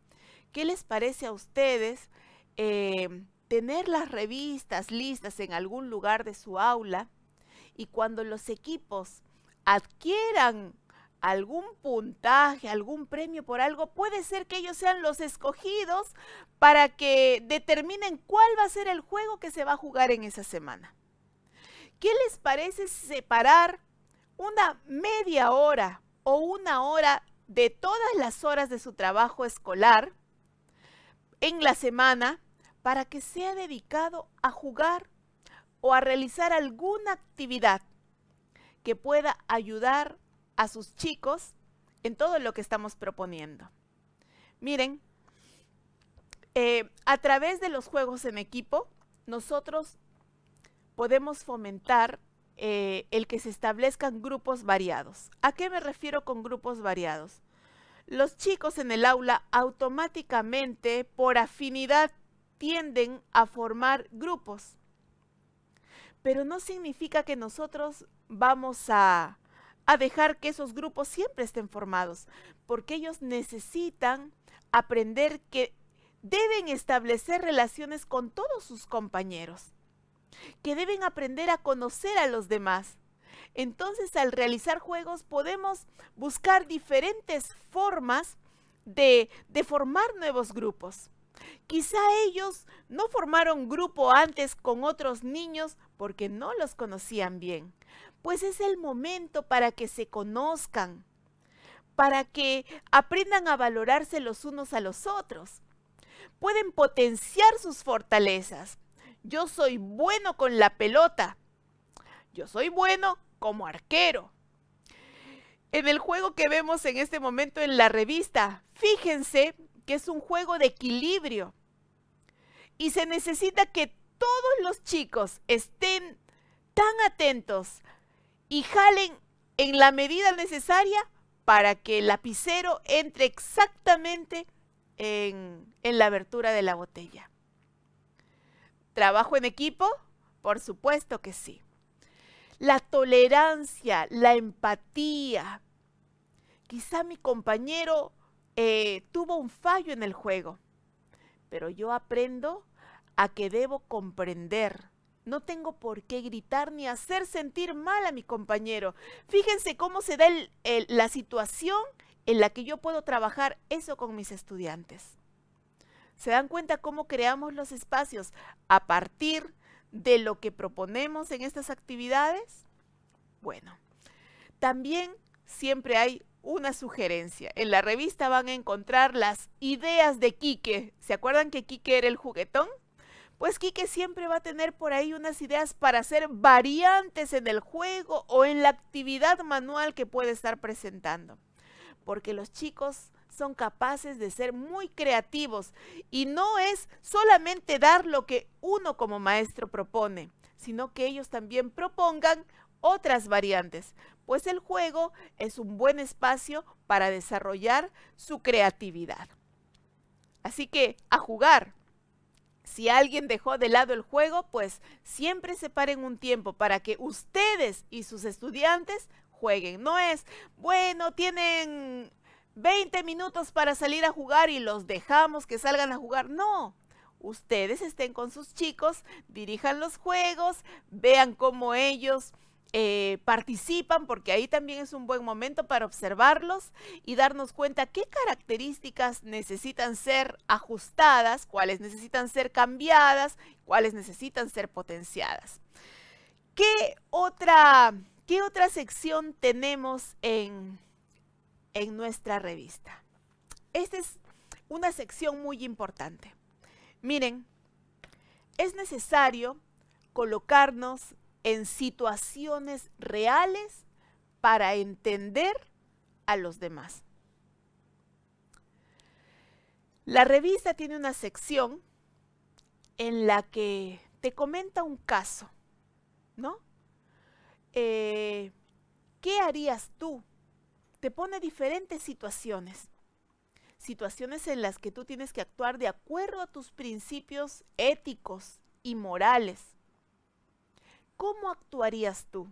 ¿Qué les parece a ustedes eh, tener las revistas listas en algún lugar de su aula? Y cuando los equipos adquieran algún puntaje, algún premio por algo, puede ser que ellos sean los escogidos para que determinen cuál va a ser el juego que se va a jugar en esa semana. ¿Qué les parece separar una media hora o una hora de todas las horas de su trabajo escolar en la semana para que sea dedicado a jugar o a realizar alguna actividad que pueda ayudar a sus chicos en todo lo que estamos proponiendo. Miren, eh, a través de los juegos en equipo, nosotros podemos fomentar eh, el que se establezcan grupos variados. ¿A qué me refiero con grupos variados? Los chicos en el aula automáticamente, por afinidad, tienden a formar grupos. Pero no significa que nosotros vamos a, a dejar que esos grupos siempre estén formados, porque ellos necesitan aprender que deben establecer relaciones con todos sus compañeros, que deben aprender a conocer a los demás. Entonces, al realizar juegos podemos buscar diferentes formas de, de formar nuevos grupos. Quizá ellos no formaron grupo antes con otros niños porque no los conocían bien pues es el momento para que se conozcan, para que aprendan a valorarse los unos a los otros. Pueden potenciar sus fortalezas. Yo soy bueno con la pelota. Yo soy bueno como arquero. En el juego que vemos en este momento en la revista, fíjense que es un juego de equilibrio. Y se necesita que todos los chicos estén tan atentos y jalen en la medida necesaria para que el lapicero entre exactamente en, la abertura de la botella. ¿Trabajo en equipo? Por supuesto que sí. La tolerancia, la empatía. Quizá mi compañero eh, tuvo un fallo en el juego, pero yo aprendo a que debo comprender no tengo por qué gritar ni hacer sentir mal a mi compañero. Fíjense cómo se da la situación en la que yo puedo trabajar eso con mis estudiantes. ¿Se dan cuenta cómo creamos los espacios a partir de lo que proponemos en estas actividades? Bueno, también siempre hay una sugerencia. En la revista van a encontrar las ideas de Quique. ¿Se acuerdan que Quique era el juguetón? pues Quique siempre va a tener por ahí unas ideas para hacer variantes en el juego o en la actividad manual que puede estar presentando. Porque los chicos son capaces de ser muy creativos y no es solamente dar lo que uno como maestro propone, sino que ellos también propongan otras variantes, pues el juego es un buen espacio para desarrollar su creatividad. Así que a jugar. Si alguien dejó de lado el juego, pues siempre separen un tiempo para que ustedes y sus estudiantes jueguen. No es, bueno, tienen 20 minutos para salir a jugar y los dejamos que salgan a jugar. No, ustedes estén con sus chicos, dirijan los juegos, vean cómo ellos eh, participan, porque ahí también es un buen momento para observarlos y darnos cuenta qué características necesitan ser ajustadas, cuáles necesitan ser cambiadas, cuáles necesitan ser potenciadas. ¿Qué otra, otra sección tenemos en, en nuestra revista? Esta es una sección muy importante. Miren, es necesario colocarnos en situaciones reales para entender a los demás. La revista tiene una sección en la que te comenta un caso, ¿no? Eh, ¿Qué harías tú? Te pone diferentes situaciones situaciones en las que tú tienes que actuar de acuerdo a tus principios éticos y morales. ¿cómo actuarías tú?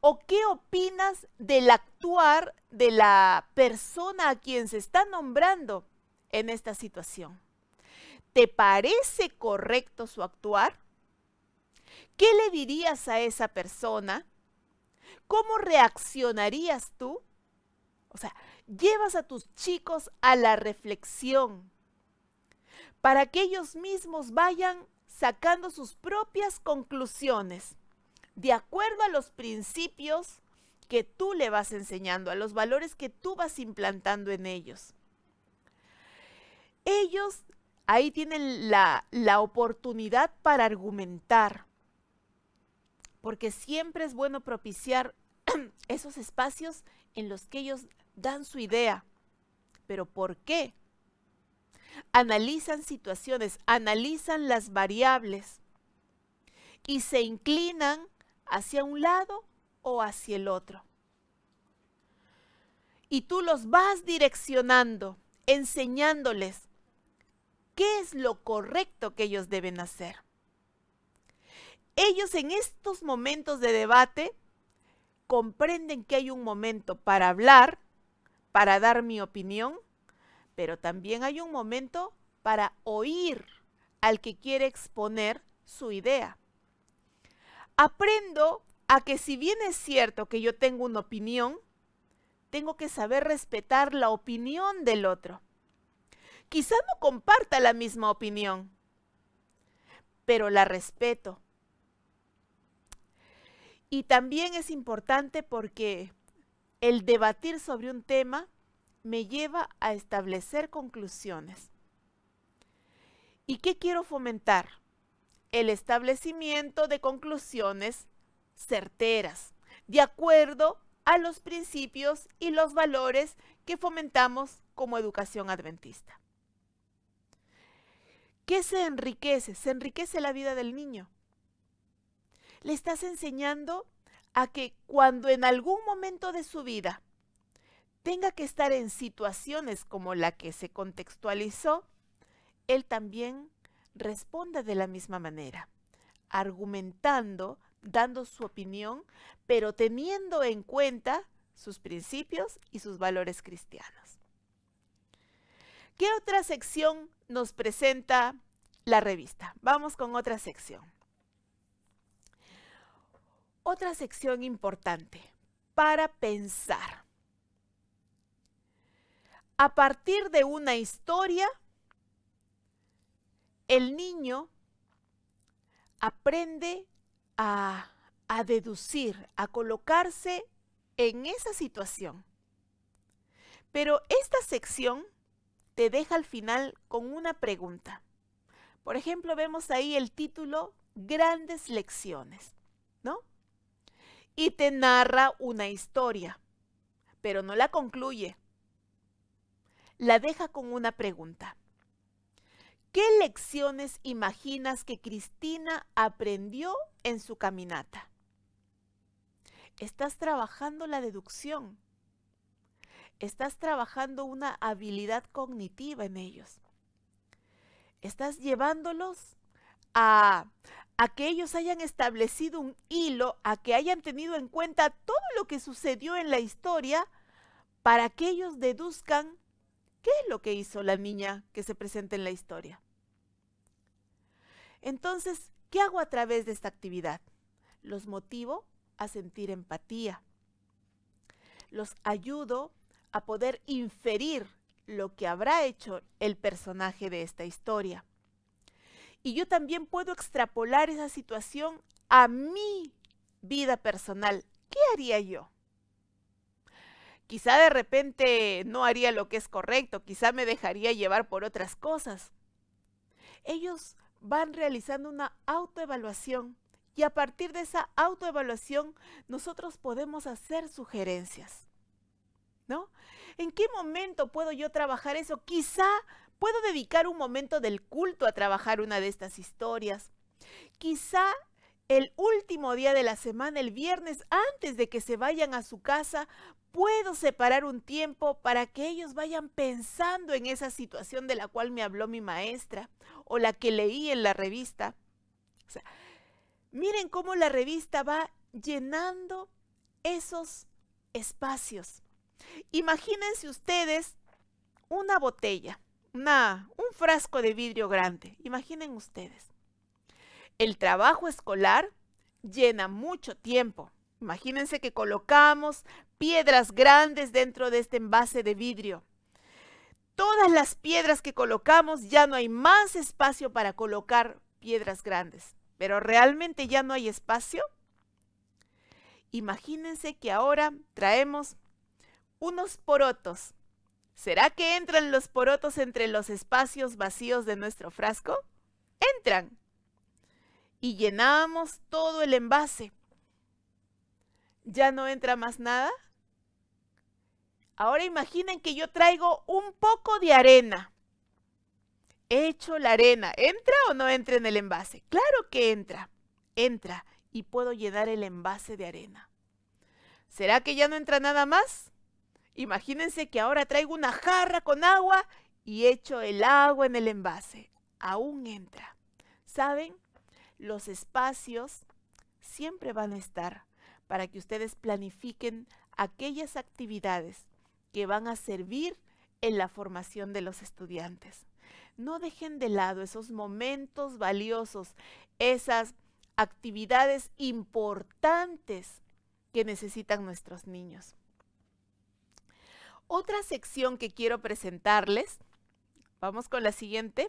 ¿O qué opinas del actuar de la persona a quien se está nombrando en esta situación? ¿Te parece correcto su actuar? ¿Qué le dirías a esa persona? ¿Cómo reaccionarías tú? O sea, llevas a tus chicos a la reflexión para que ellos mismos vayan sacando sus propias conclusiones, de acuerdo a los principios que tú le vas enseñando, a los valores que tú vas implantando en ellos. Ellos ahí tienen la, la oportunidad para argumentar, porque siempre es bueno propiciar (clears throat) esos espacios en los que ellos dan su idea. Pero ¿por qué? analizan situaciones, analizan las variables y se inclinan hacia un lado o hacia el otro. Y tú los vas direccionando, enseñándoles qué es lo correcto que ellos deben hacer. Ellos en estos momentos de debate comprenden que hay un momento para hablar, para dar mi opinión, pero también hay un momento para oír al que quiere exponer su idea. Aprendo a que si bien es cierto que yo tengo una opinión, tengo que saber respetar la opinión del otro. Quizá no comparta la misma opinión, pero la respeto. Y también es importante porque el debatir sobre un tema me lleva a establecer conclusiones. ¿Y qué quiero fomentar? El establecimiento de conclusiones certeras, de acuerdo a los principios y los valores que fomentamos como educación adventista. ¿Qué se enriquece? Se enriquece la vida del niño. Le estás enseñando a que cuando en algún momento de su vida tenga que estar en situaciones como la que se contextualizó, él también responde de la misma manera, argumentando, dando su opinión, pero teniendo en cuenta sus principios y sus valores cristianos. ¿Qué otra sección nos presenta la revista? Vamos con otra sección. Otra sección importante para pensar a partir de una historia, el niño aprende a, deducir, a colocarse en esa situación. Pero esta sección te deja al final con una pregunta. Por ejemplo, vemos ahí el título Grandes Lecciones, ¿no? Y te narra una historia, pero no la concluye la deja con una pregunta. ¿Qué lecciones imaginas que Cristina aprendió en su caminata? Estás trabajando la deducción. Estás trabajando una habilidad cognitiva en ellos. Estás llevándolos a, que ellos hayan establecido un hilo, a que hayan tenido en cuenta todo lo que sucedió en la historia para que ellos deduzcan ¿Qué es lo que hizo la niña que se presenta en la historia? Entonces, ¿qué hago a través de esta actividad? Los motivo a sentir empatía. Los ayudo a poder inferir lo que habrá hecho el personaje de esta historia. Y yo también puedo extrapolar esa situación a mi vida personal. ¿Qué haría yo? Quizá de repente no haría lo que es correcto, quizá me dejaría llevar por otras cosas. Ellos van realizando una autoevaluación y a partir de esa autoevaluación nosotros podemos hacer sugerencias. ¿No? ¿En qué momento puedo yo trabajar eso? Quizá puedo dedicar un momento del culto a trabajar una de estas historias. Quizá el último día de la semana, el viernes, antes de que se vayan a su casa, puedo separar un tiempo para que ellos vayan pensando en esa situación de la cual me habló mi maestra o la que leí en la revista. miren cómo la revista va llenando esos espacios. Imagínense ustedes una botella, un frasco de vidrio grande. Imaginen ustedes. El trabajo escolar llena mucho tiempo. Imagínense que colocamos piedras grandes dentro de este envase de vidrio. Todas las piedras que colocamos ya no hay más espacio para colocar piedras grandes. Pero realmente ya no hay espacio. Imagínense que ahora traemos unos porotos. ¿Será que entran los porotos entre los espacios vacíos de nuestro frasco? Entran. Y llenamos todo el envase ya no entra más nada. Ahora imaginen que yo traigo un poco de arena. He hecho la arena. ¿Entra o no entra en el envase? Claro que entra. Entra y puedo llenar el envase de arena. ¿Será que ya no entra nada más? Imagínense que ahora traigo una jarra con agua y echo el agua en el envase. Aún entra. ¿Saben? Los espacios siempre van a estar para que ustedes planifiquen aquellas actividades que van a servir en la formación de los estudiantes. No dejen de lado esos momentos valiosos, esas actividades importantes que necesitan nuestros niños. Otra sección que quiero presentarles, vamos con la siguiente.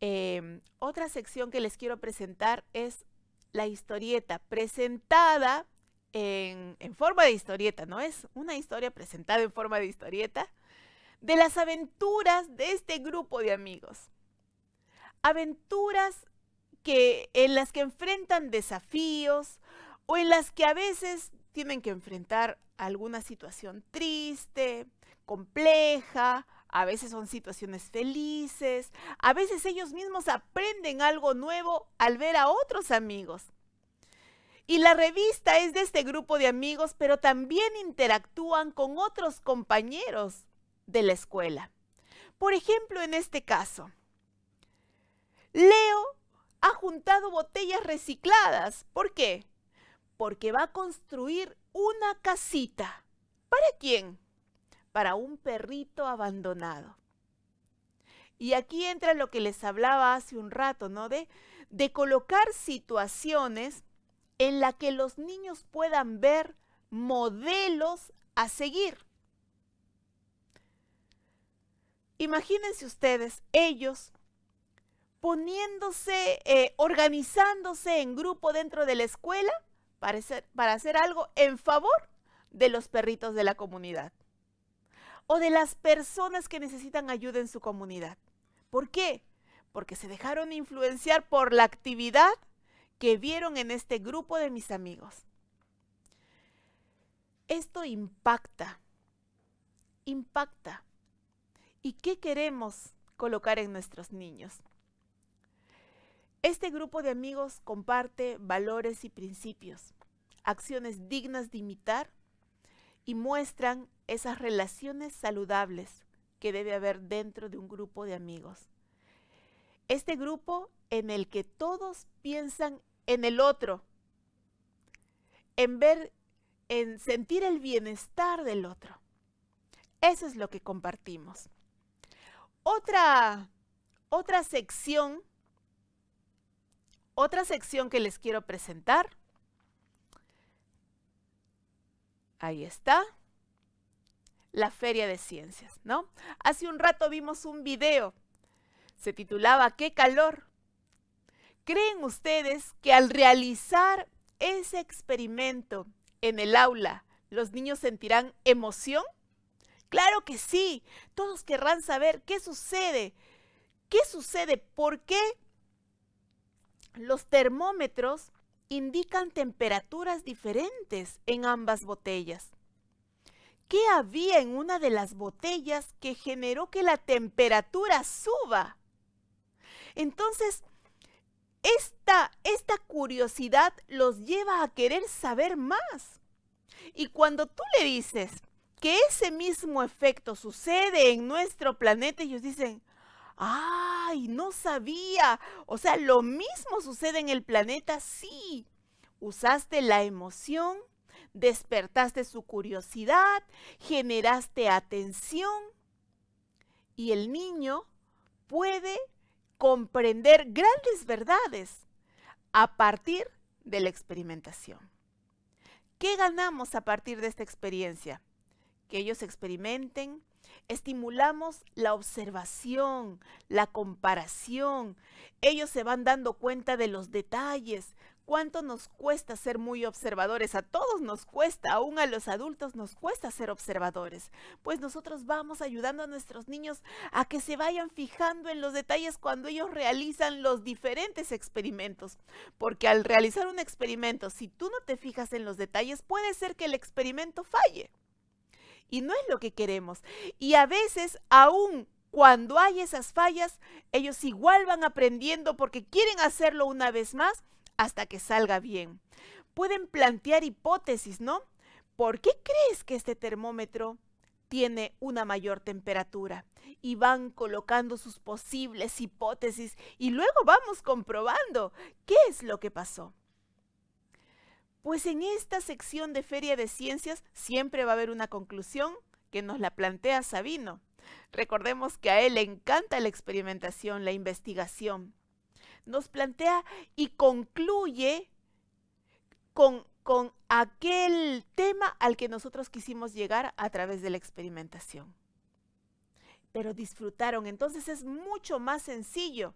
Eh, otra sección que les quiero presentar es la historieta presentada en, forma de historieta, ¿no? Es una historia presentada en forma de historieta de las aventuras de este grupo de amigos. Aventuras que, en las que enfrentan desafíos o en las que a veces tienen que enfrentar alguna situación triste, compleja, a veces son situaciones felices, a veces ellos mismos aprenden algo nuevo al ver a otros amigos. Y la revista es de este grupo de amigos, pero también interactúan con otros compañeros de la escuela. Por ejemplo, en este caso, Leo ha juntado botellas recicladas. ¿Por qué? Porque va a construir una casita. ¿Para quién? para un perrito abandonado. Y aquí entra lo que les hablaba hace un rato, ¿no? De, de colocar situaciones en las que los niños puedan ver modelos a seguir. Imagínense ustedes, ellos poniéndose, eh, organizándose en grupo dentro de la escuela para hacer algo en favor de los perritos de la comunidad o de las personas que necesitan ayuda en su comunidad. ¿Por qué? Porque se dejaron influenciar por la actividad que vieron en este grupo de mis amigos. Esto impacta, impacta. ¿Y qué queremos colocar en nuestros niños? Este grupo de amigos comparte valores y principios, acciones dignas de imitar y muestran esas relaciones saludables que debe haber dentro de un grupo de amigos. Este grupo en el que todos piensan en el otro, en ver, en sentir el bienestar del otro. Eso es lo que compartimos. Otra, otra sección, otra sección que les quiero presentar Ahí está. La Feria de Ciencias, ¿no? Hace un rato vimos un video. Se titulaba ¿Qué calor? ¿Creen ustedes que al realizar ese experimento en el aula, los niños sentirán emoción? Claro que sí. Todos querrán saber qué sucede. ¿Qué sucede? ¿Por qué los termómetros indican temperaturas diferentes en ambas botellas. ¿Qué había en una de las botellas que generó que la temperatura suba? Entonces, esta, esta curiosidad los lleva a querer saber más. Y cuando tú le dices que ese mismo efecto sucede en nuestro planeta, ellos dicen, ¡Ay, no sabía! O sea, lo mismo sucede en el planeta, sí. Usaste la emoción, despertaste su curiosidad, generaste atención y el niño puede comprender grandes verdades a partir de la experimentación. ¿Qué ganamos a partir de esta experiencia? Que ellos experimenten, Estimulamos la observación, la comparación. Ellos se van dando cuenta de los detalles. ¿Cuánto nos cuesta ser muy observadores? A todos nos cuesta, aún a los adultos nos cuesta ser observadores. Pues nosotros vamos ayudando a nuestros niños a que se vayan fijando en los detalles cuando ellos realizan los diferentes experimentos. Porque al realizar un experimento, si tú no te fijas en los detalles, puede ser que el experimento falle y no es lo que queremos. Y a veces, aún cuando hay esas fallas, ellos igual van aprendiendo porque quieren hacerlo una vez más hasta que salga bien. Pueden plantear hipótesis, ¿no? ¿Por qué crees que este termómetro tiene una mayor temperatura? Y van colocando sus posibles hipótesis y luego vamos comprobando qué es lo que pasó. Pues en esta sección de Feria de Ciencias siempre va a haber una conclusión que nos la plantea Sabino. Recordemos que a él le encanta la experimentación, la investigación. Nos plantea y concluye con, aquel tema al que nosotros quisimos llegar a través de la experimentación. Pero disfrutaron, entonces es mucho más sencillo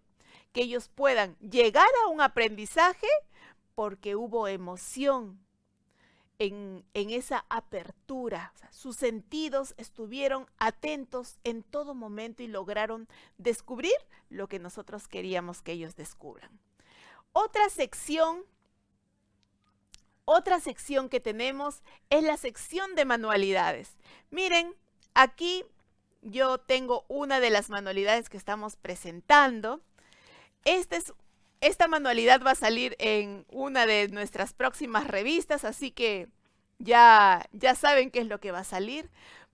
que ellos puedan llegar a un aprendizaje porque hubo emoción en, esa apertura. sus sentidos estuvieron atentos en todo momento y lograron descubrir lo que nosotros queríamos que ellos descubran. Otra sección otra sección que tenemos es la sección de manualidades. Miren, aquí yo tengo una de las manualidades que estamos presentando. Esta es esta manualidad va a salir en una de nuestras próximas revistas, así que ya, ya saben qué es lo que va a salir.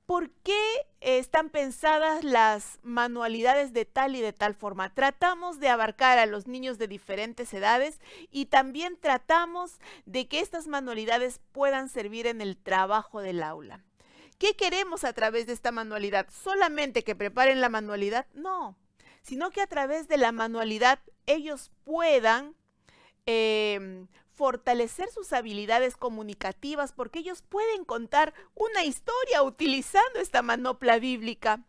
¿Por qué eh, están pensadas las manualidades de tal y de tal forma? Tratamos de abarcar a los niños de diferentes edades y también tratamos de que estas manualidades puedan servir en el trabajo del aula. ¿Qué queremos a través de esta manualidad? ¿Solamente que preparen la manualidad? No, sino que a través de la manualidad ellos puedan em, fortalecer sus habilidades comunicativas porque ellos pueden contar una historia utilizando esta manopla bíblica.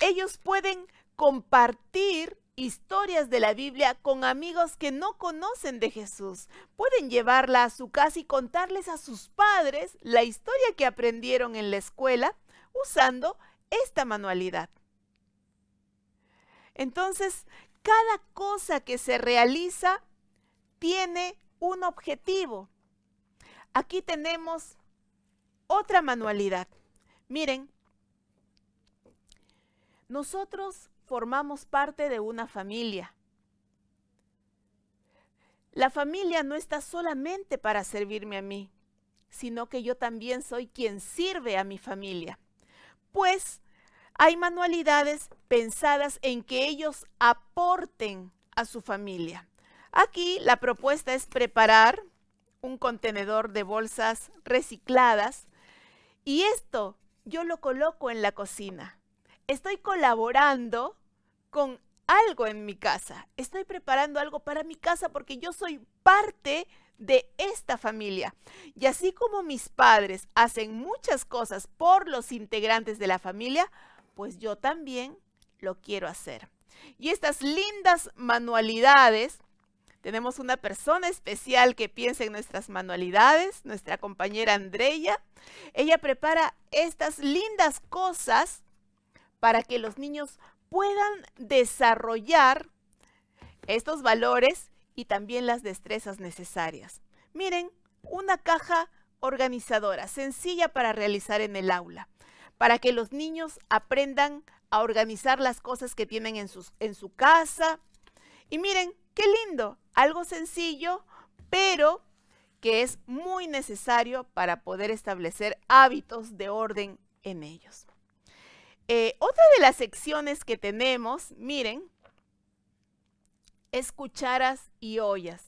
Ellos pueden compartir historias de la Biblia con amigos que no conocen de Jesús. Pueden llevarla a su casa y contarles a sus padres la historia que aprendieron en la escuela usando esta manualidad. Entonces, cada cosa que se realiza tiene un objetivo. Aquí tenemos otra manualidad. Miren, nosotros formamos parte de una familia. La familia no está solamente para servirme a mí, sino que yo también soy quien sirve a mi familia. Pues hay manualidades pensadas en que ellos aporten a su familia. Aquí la propuesta es preparar un contenedor de bolsas recicladas y esto yo lo coloco en la cocina. Estoy colaborando con algo en mi casa. Estoy preparando algo para mi casa porque yo soy parte de esta familia. Y así como mis padres hacen muchas cosas por los integrantes de la familia, pues yo también lo quiero hacer. Y estas lindas manualidades, tenemos una persona especial que piensa en nuestras manualidades, nuestra compañera Andrea. Ella prepara estas lindas cosas para que los niños puedan desarrollar estos valores y también las destrezas necesarias. Miren, una caja organizadora, sencilla para realizar en el aula para que los niños aprendan a organizar las cosas que tienen en, su casa. Y miren, qué lindo, algo sencillo, pero que es muy necesario para poder establecer hábitos de orden en ellos. Eh, otra de las secciones que tenemos, miren, es cucharas y ollas.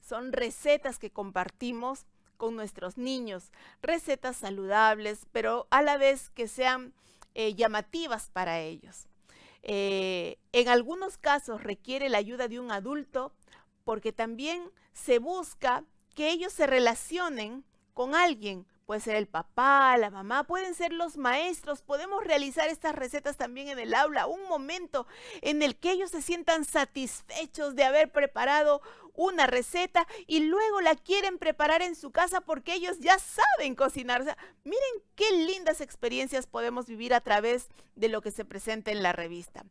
Son recetas que compartimos con nuestros niños, recetas saludables, pero a la vez que sean eh, llamativas para ellos. Eh, en algunos casos requiere la ayuda de un adulto porque también se busca que ellos se relacionen con alguien. Puede ser el papá, la mamá, pueden ser los maestros. Podemos realizar estas recetas también en el aula, un momento en el que ellos se sientan satisfechos de haber preparado una receta y luego la quieren preparar en su casa porque ellos ya saben cocinar. miren qué lindas experiencias podemos vivir a través de lo que se presenta en la revista.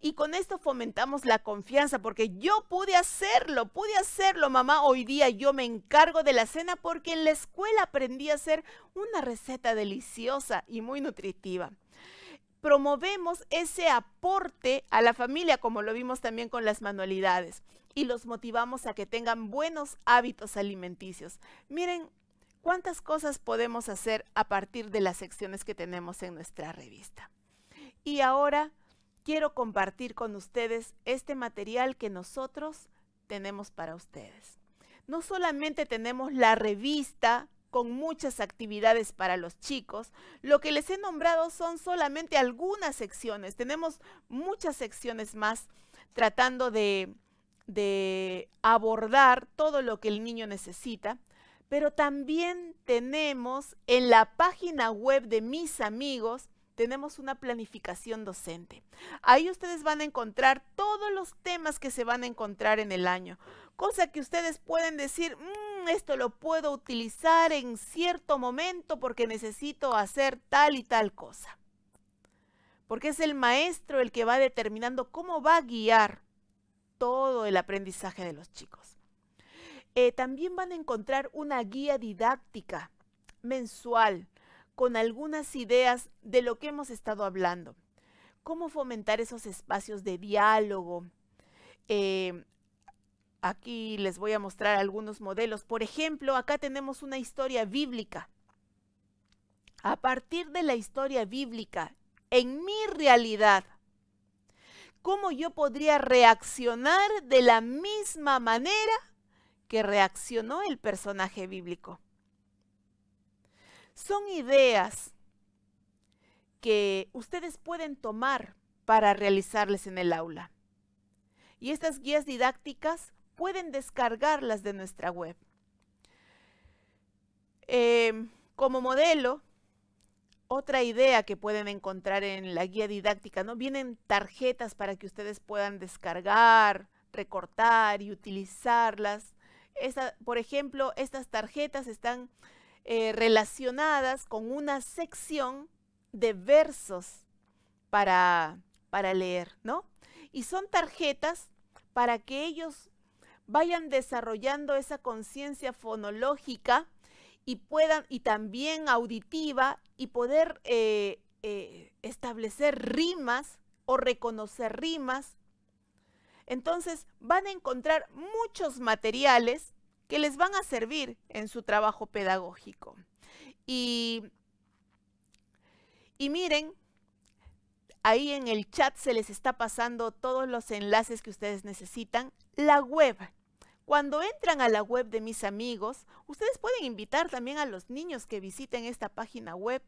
Y con esto fomentamos la confianza porque yo pude hacerlo, pude hacerlo, mamá. Hoy día yo me encargo de la cena porque en la escuela aprendí a hacer una receta deliciosa y muy nutritiva promovemos ese aporte a la familia, como lo vimos también con las manualidades y los motivamos a que tengan buenos hábitos alimenticios. Miren cuántas cosas podemos hacer a partir de las secciones que tenemos en nuestra revista. Y ahora quiero compartir con ustedes este material que nosotros tenemos para ustedes. No solamente tenemos la revista con muchas actividades para los chicos. Lo que les he nombrado son solamente algunas secciones. Tenemos muchas secciones más tratando de de abordar todo lo que el niño necesita, pero también tenemos en la página web de mis amigos, tenemos una planificación docente. Ahí ustedes van a encontrar todos los temas que se van a encontrar en el año, cosa que ustedes pueden decir, mm, esto lo puedo utilizar en cierto momento porque necesito hacer tal y tal cosa. Porque es el maestro el que va determinando cómo va a guiar todo el aprendizaje de los chicos. Eh, también van a encontrar una guía didáctica mensual con algunas ideas de lo que hemos estado hablando. Cómo fomentar esos espacios de diálogo. Eh, aquí les voy a mostrar algunos modelos. Por ejemplo, acá tenemos una historia bíblica. A partir de la historia bíblica, en mi realidad, cómo yo podría reaccionar de la misma manera que reaccionó el personaje bíblico. Son ideas que ustedes pueden tomar para realizarles en el aula. Y estas guías didácticas pueden descargarlas de nuestra web. Em, como modelo, otra idea que pueden encontrar en la guía didáctica, ¿no? Vienen tarjetas para que ustedes puedan descargar, recortar y utilizarlas. por ejemplo, estas tarjetas están eh, relacionadas con una sección de versos para, para leer, ¿no? Y son tarjetas para que ellos vayan desarrollando esa conciencia fonológica y puedan, y también auditiva, y poder eh, eh, establecer rimas o reconocer rimas. Entonces van a encontrar muchos materiales que les van a servir en su trabajo pedagógico. Y, y miren, ahí en el chat se les está pasando todos los enlaces que ustedes necesitan. La web cuando entran a la web de mis amigos, ustedes pueden invitar también a los niños que visiten esta página web,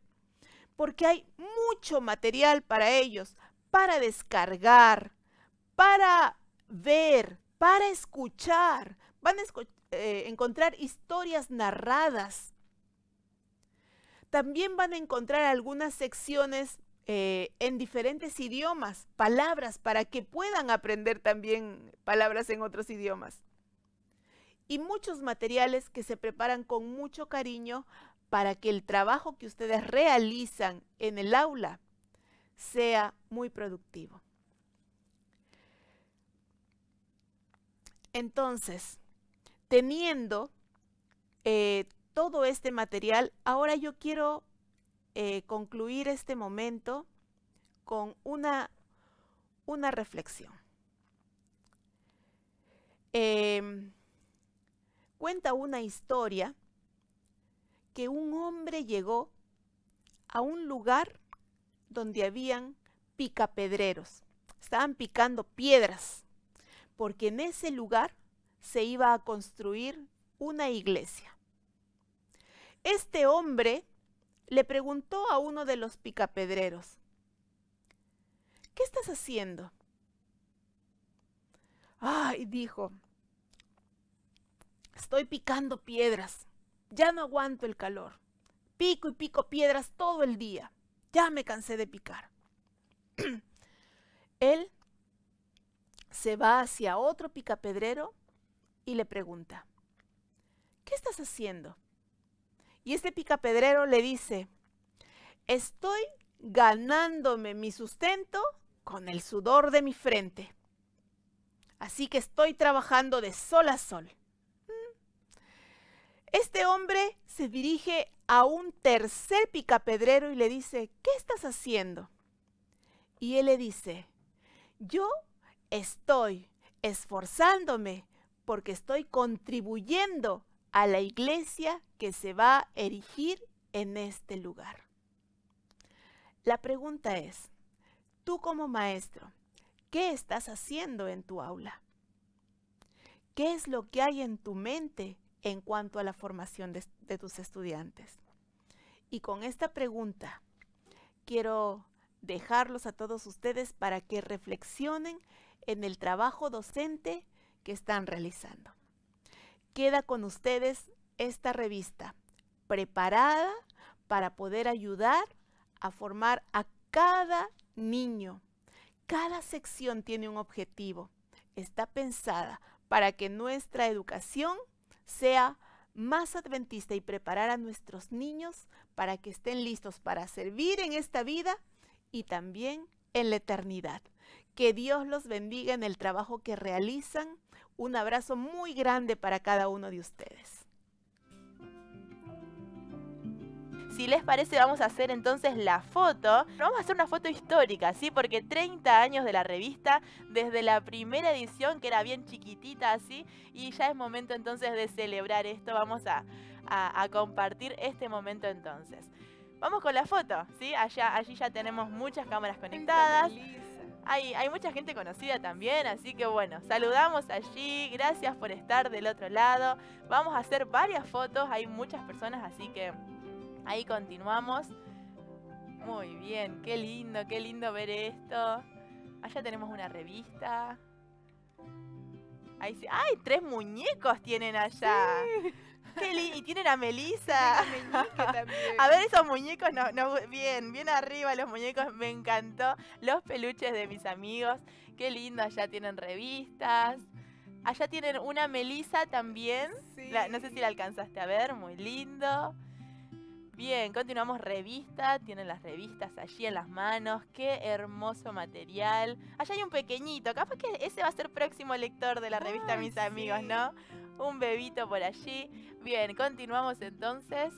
porque hay mucho material para ellos, para descargar, para ver, para escuchar. Van a eh, encontrar historias narradas. También van a encontrar algunas secciones eh, en diferentes idiomas, palabras, para que puedan aprender también palabras en otros idiomas y muchos materiales que se preparan con mucho cariño para que el trabajo que ustedes realizan en el aula sea muy productivo. Entonces, teniendo eh, todo este material, ahora yo quiero eh, concluir este momento con una, una reflexión. Em, cuenta una historia que un hombre llegó a un lugar donde habían picapedreros. Estaban picando piedras, porque en ese lugar se iba a construir una iglesia. Este hombre le preguntó a uno de los picapedreros, ¿qué estás haciendo? Ay, dijo, Estoy picando piedras. Ya no aguanto el calor. Pico y pico piedras todo el día. Ya me cansé de picar. (clears throat) Él se va hacia otro picapedrero y le pregunta, ¿qué estás haciendo? Y este picapedrero le dice, estoy ganándome mi sustento con el sudor de mi frente. Así que estoy trabajando de sol a sol. Este hombre se dirige a un tercer picapedrero y le dice, ¿qué estás haciendo? Y él le dice, yo estoy esforzándome porque estoy contribuyendo a la iglesia que se va a erigir en este lugar. La pregunta es, tú como maestro, ¿qué estás haciendo en tu aula? ¿Qué es lo que hay en tu mente en cuanto a la formación de, tus estudiantes. Y con esta pregunta quiero dejarlos a todos ustedes para que reflexionen en el trabajo docente que están realizando. Queda con ustedes esta revista preparada para poder ayudar a formar a cada niño. Cada sección tiene un objetivo. Está pensada para que nuestra educación sea más adventista y preparar a nuestros niños para que estén listos para servir en esta vida y también en la eternidad. Que Dios los bendiga en el trabajo que realizan. Un abrazo muy grande para cada uno de ustedes. Si les parece, vamos a hacer entonces la foto. Vamos a hacer una foto histórica, ¿sí? Porque 30 años de la revista, desde la primera edición, que era bien chiquitita, así, y ya es momento entonces de celebrar esto. Vamos a, compartir este momento entonces. Vamos con la foto, ¿sí? Allá, allí ya tenemos muchas cámaras conectadas. Hay, hay, mucha gente conocida también, así que bueno, saludamos allí, gracias por estar del otro lado. Vamos a hacer varias fotos, hay muchas personas, así que Ahí continuamos. Muy bien, qué lindo, qué lindo ver esto. Allá tenemos una revista. Ahí sí. ¡Ay! Tres muñecos tienen allá. Qué lindo Y tienen a Melissa. (laughs) a ver esos muñecos. bien, bien arriba los muñecos. Me encantó. Los peluches de mis amigos. Qué lindo. Allá tienen revistas. Allá tienen una Melissa también. no sé si la alcanzaste a ver. Muy lindo. Bien, continuamos revista, tienen las revistas allí en las manos, qué hermoso material. Allá hay un pequeñito, capaz que ese va a ser próximo lector de la revista Mis Amigos, ¿no? Un bebito por allí. Bien, continuamos entonces.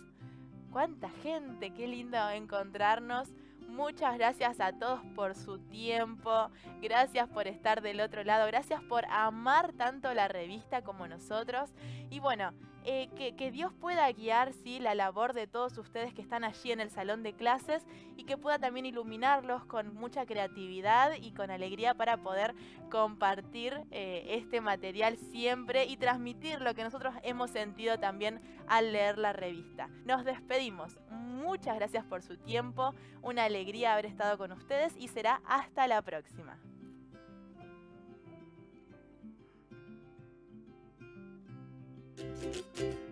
¿Cuánta gente? Qué lindo encontrarnos. Muchas gracias a todos por su tiempo, gracias por estar del otro lado, gracias por amar tanto la revista como nosotros. Y bueno, eh, que, Dios pueda guiar ¿sí? la labor de todos ustedes que están allí en el salón de clases y que pueda también iluminarlos con mucha creatividad y con alegría para poder compartir eh, este material siempre y transmitir lo que nosotros hemos sentido también al leer la revista. Nos despedimos. Muchas gracias por su tiempo. Una alegría haber estado con ustedes y será hasta la próxima. Thank you.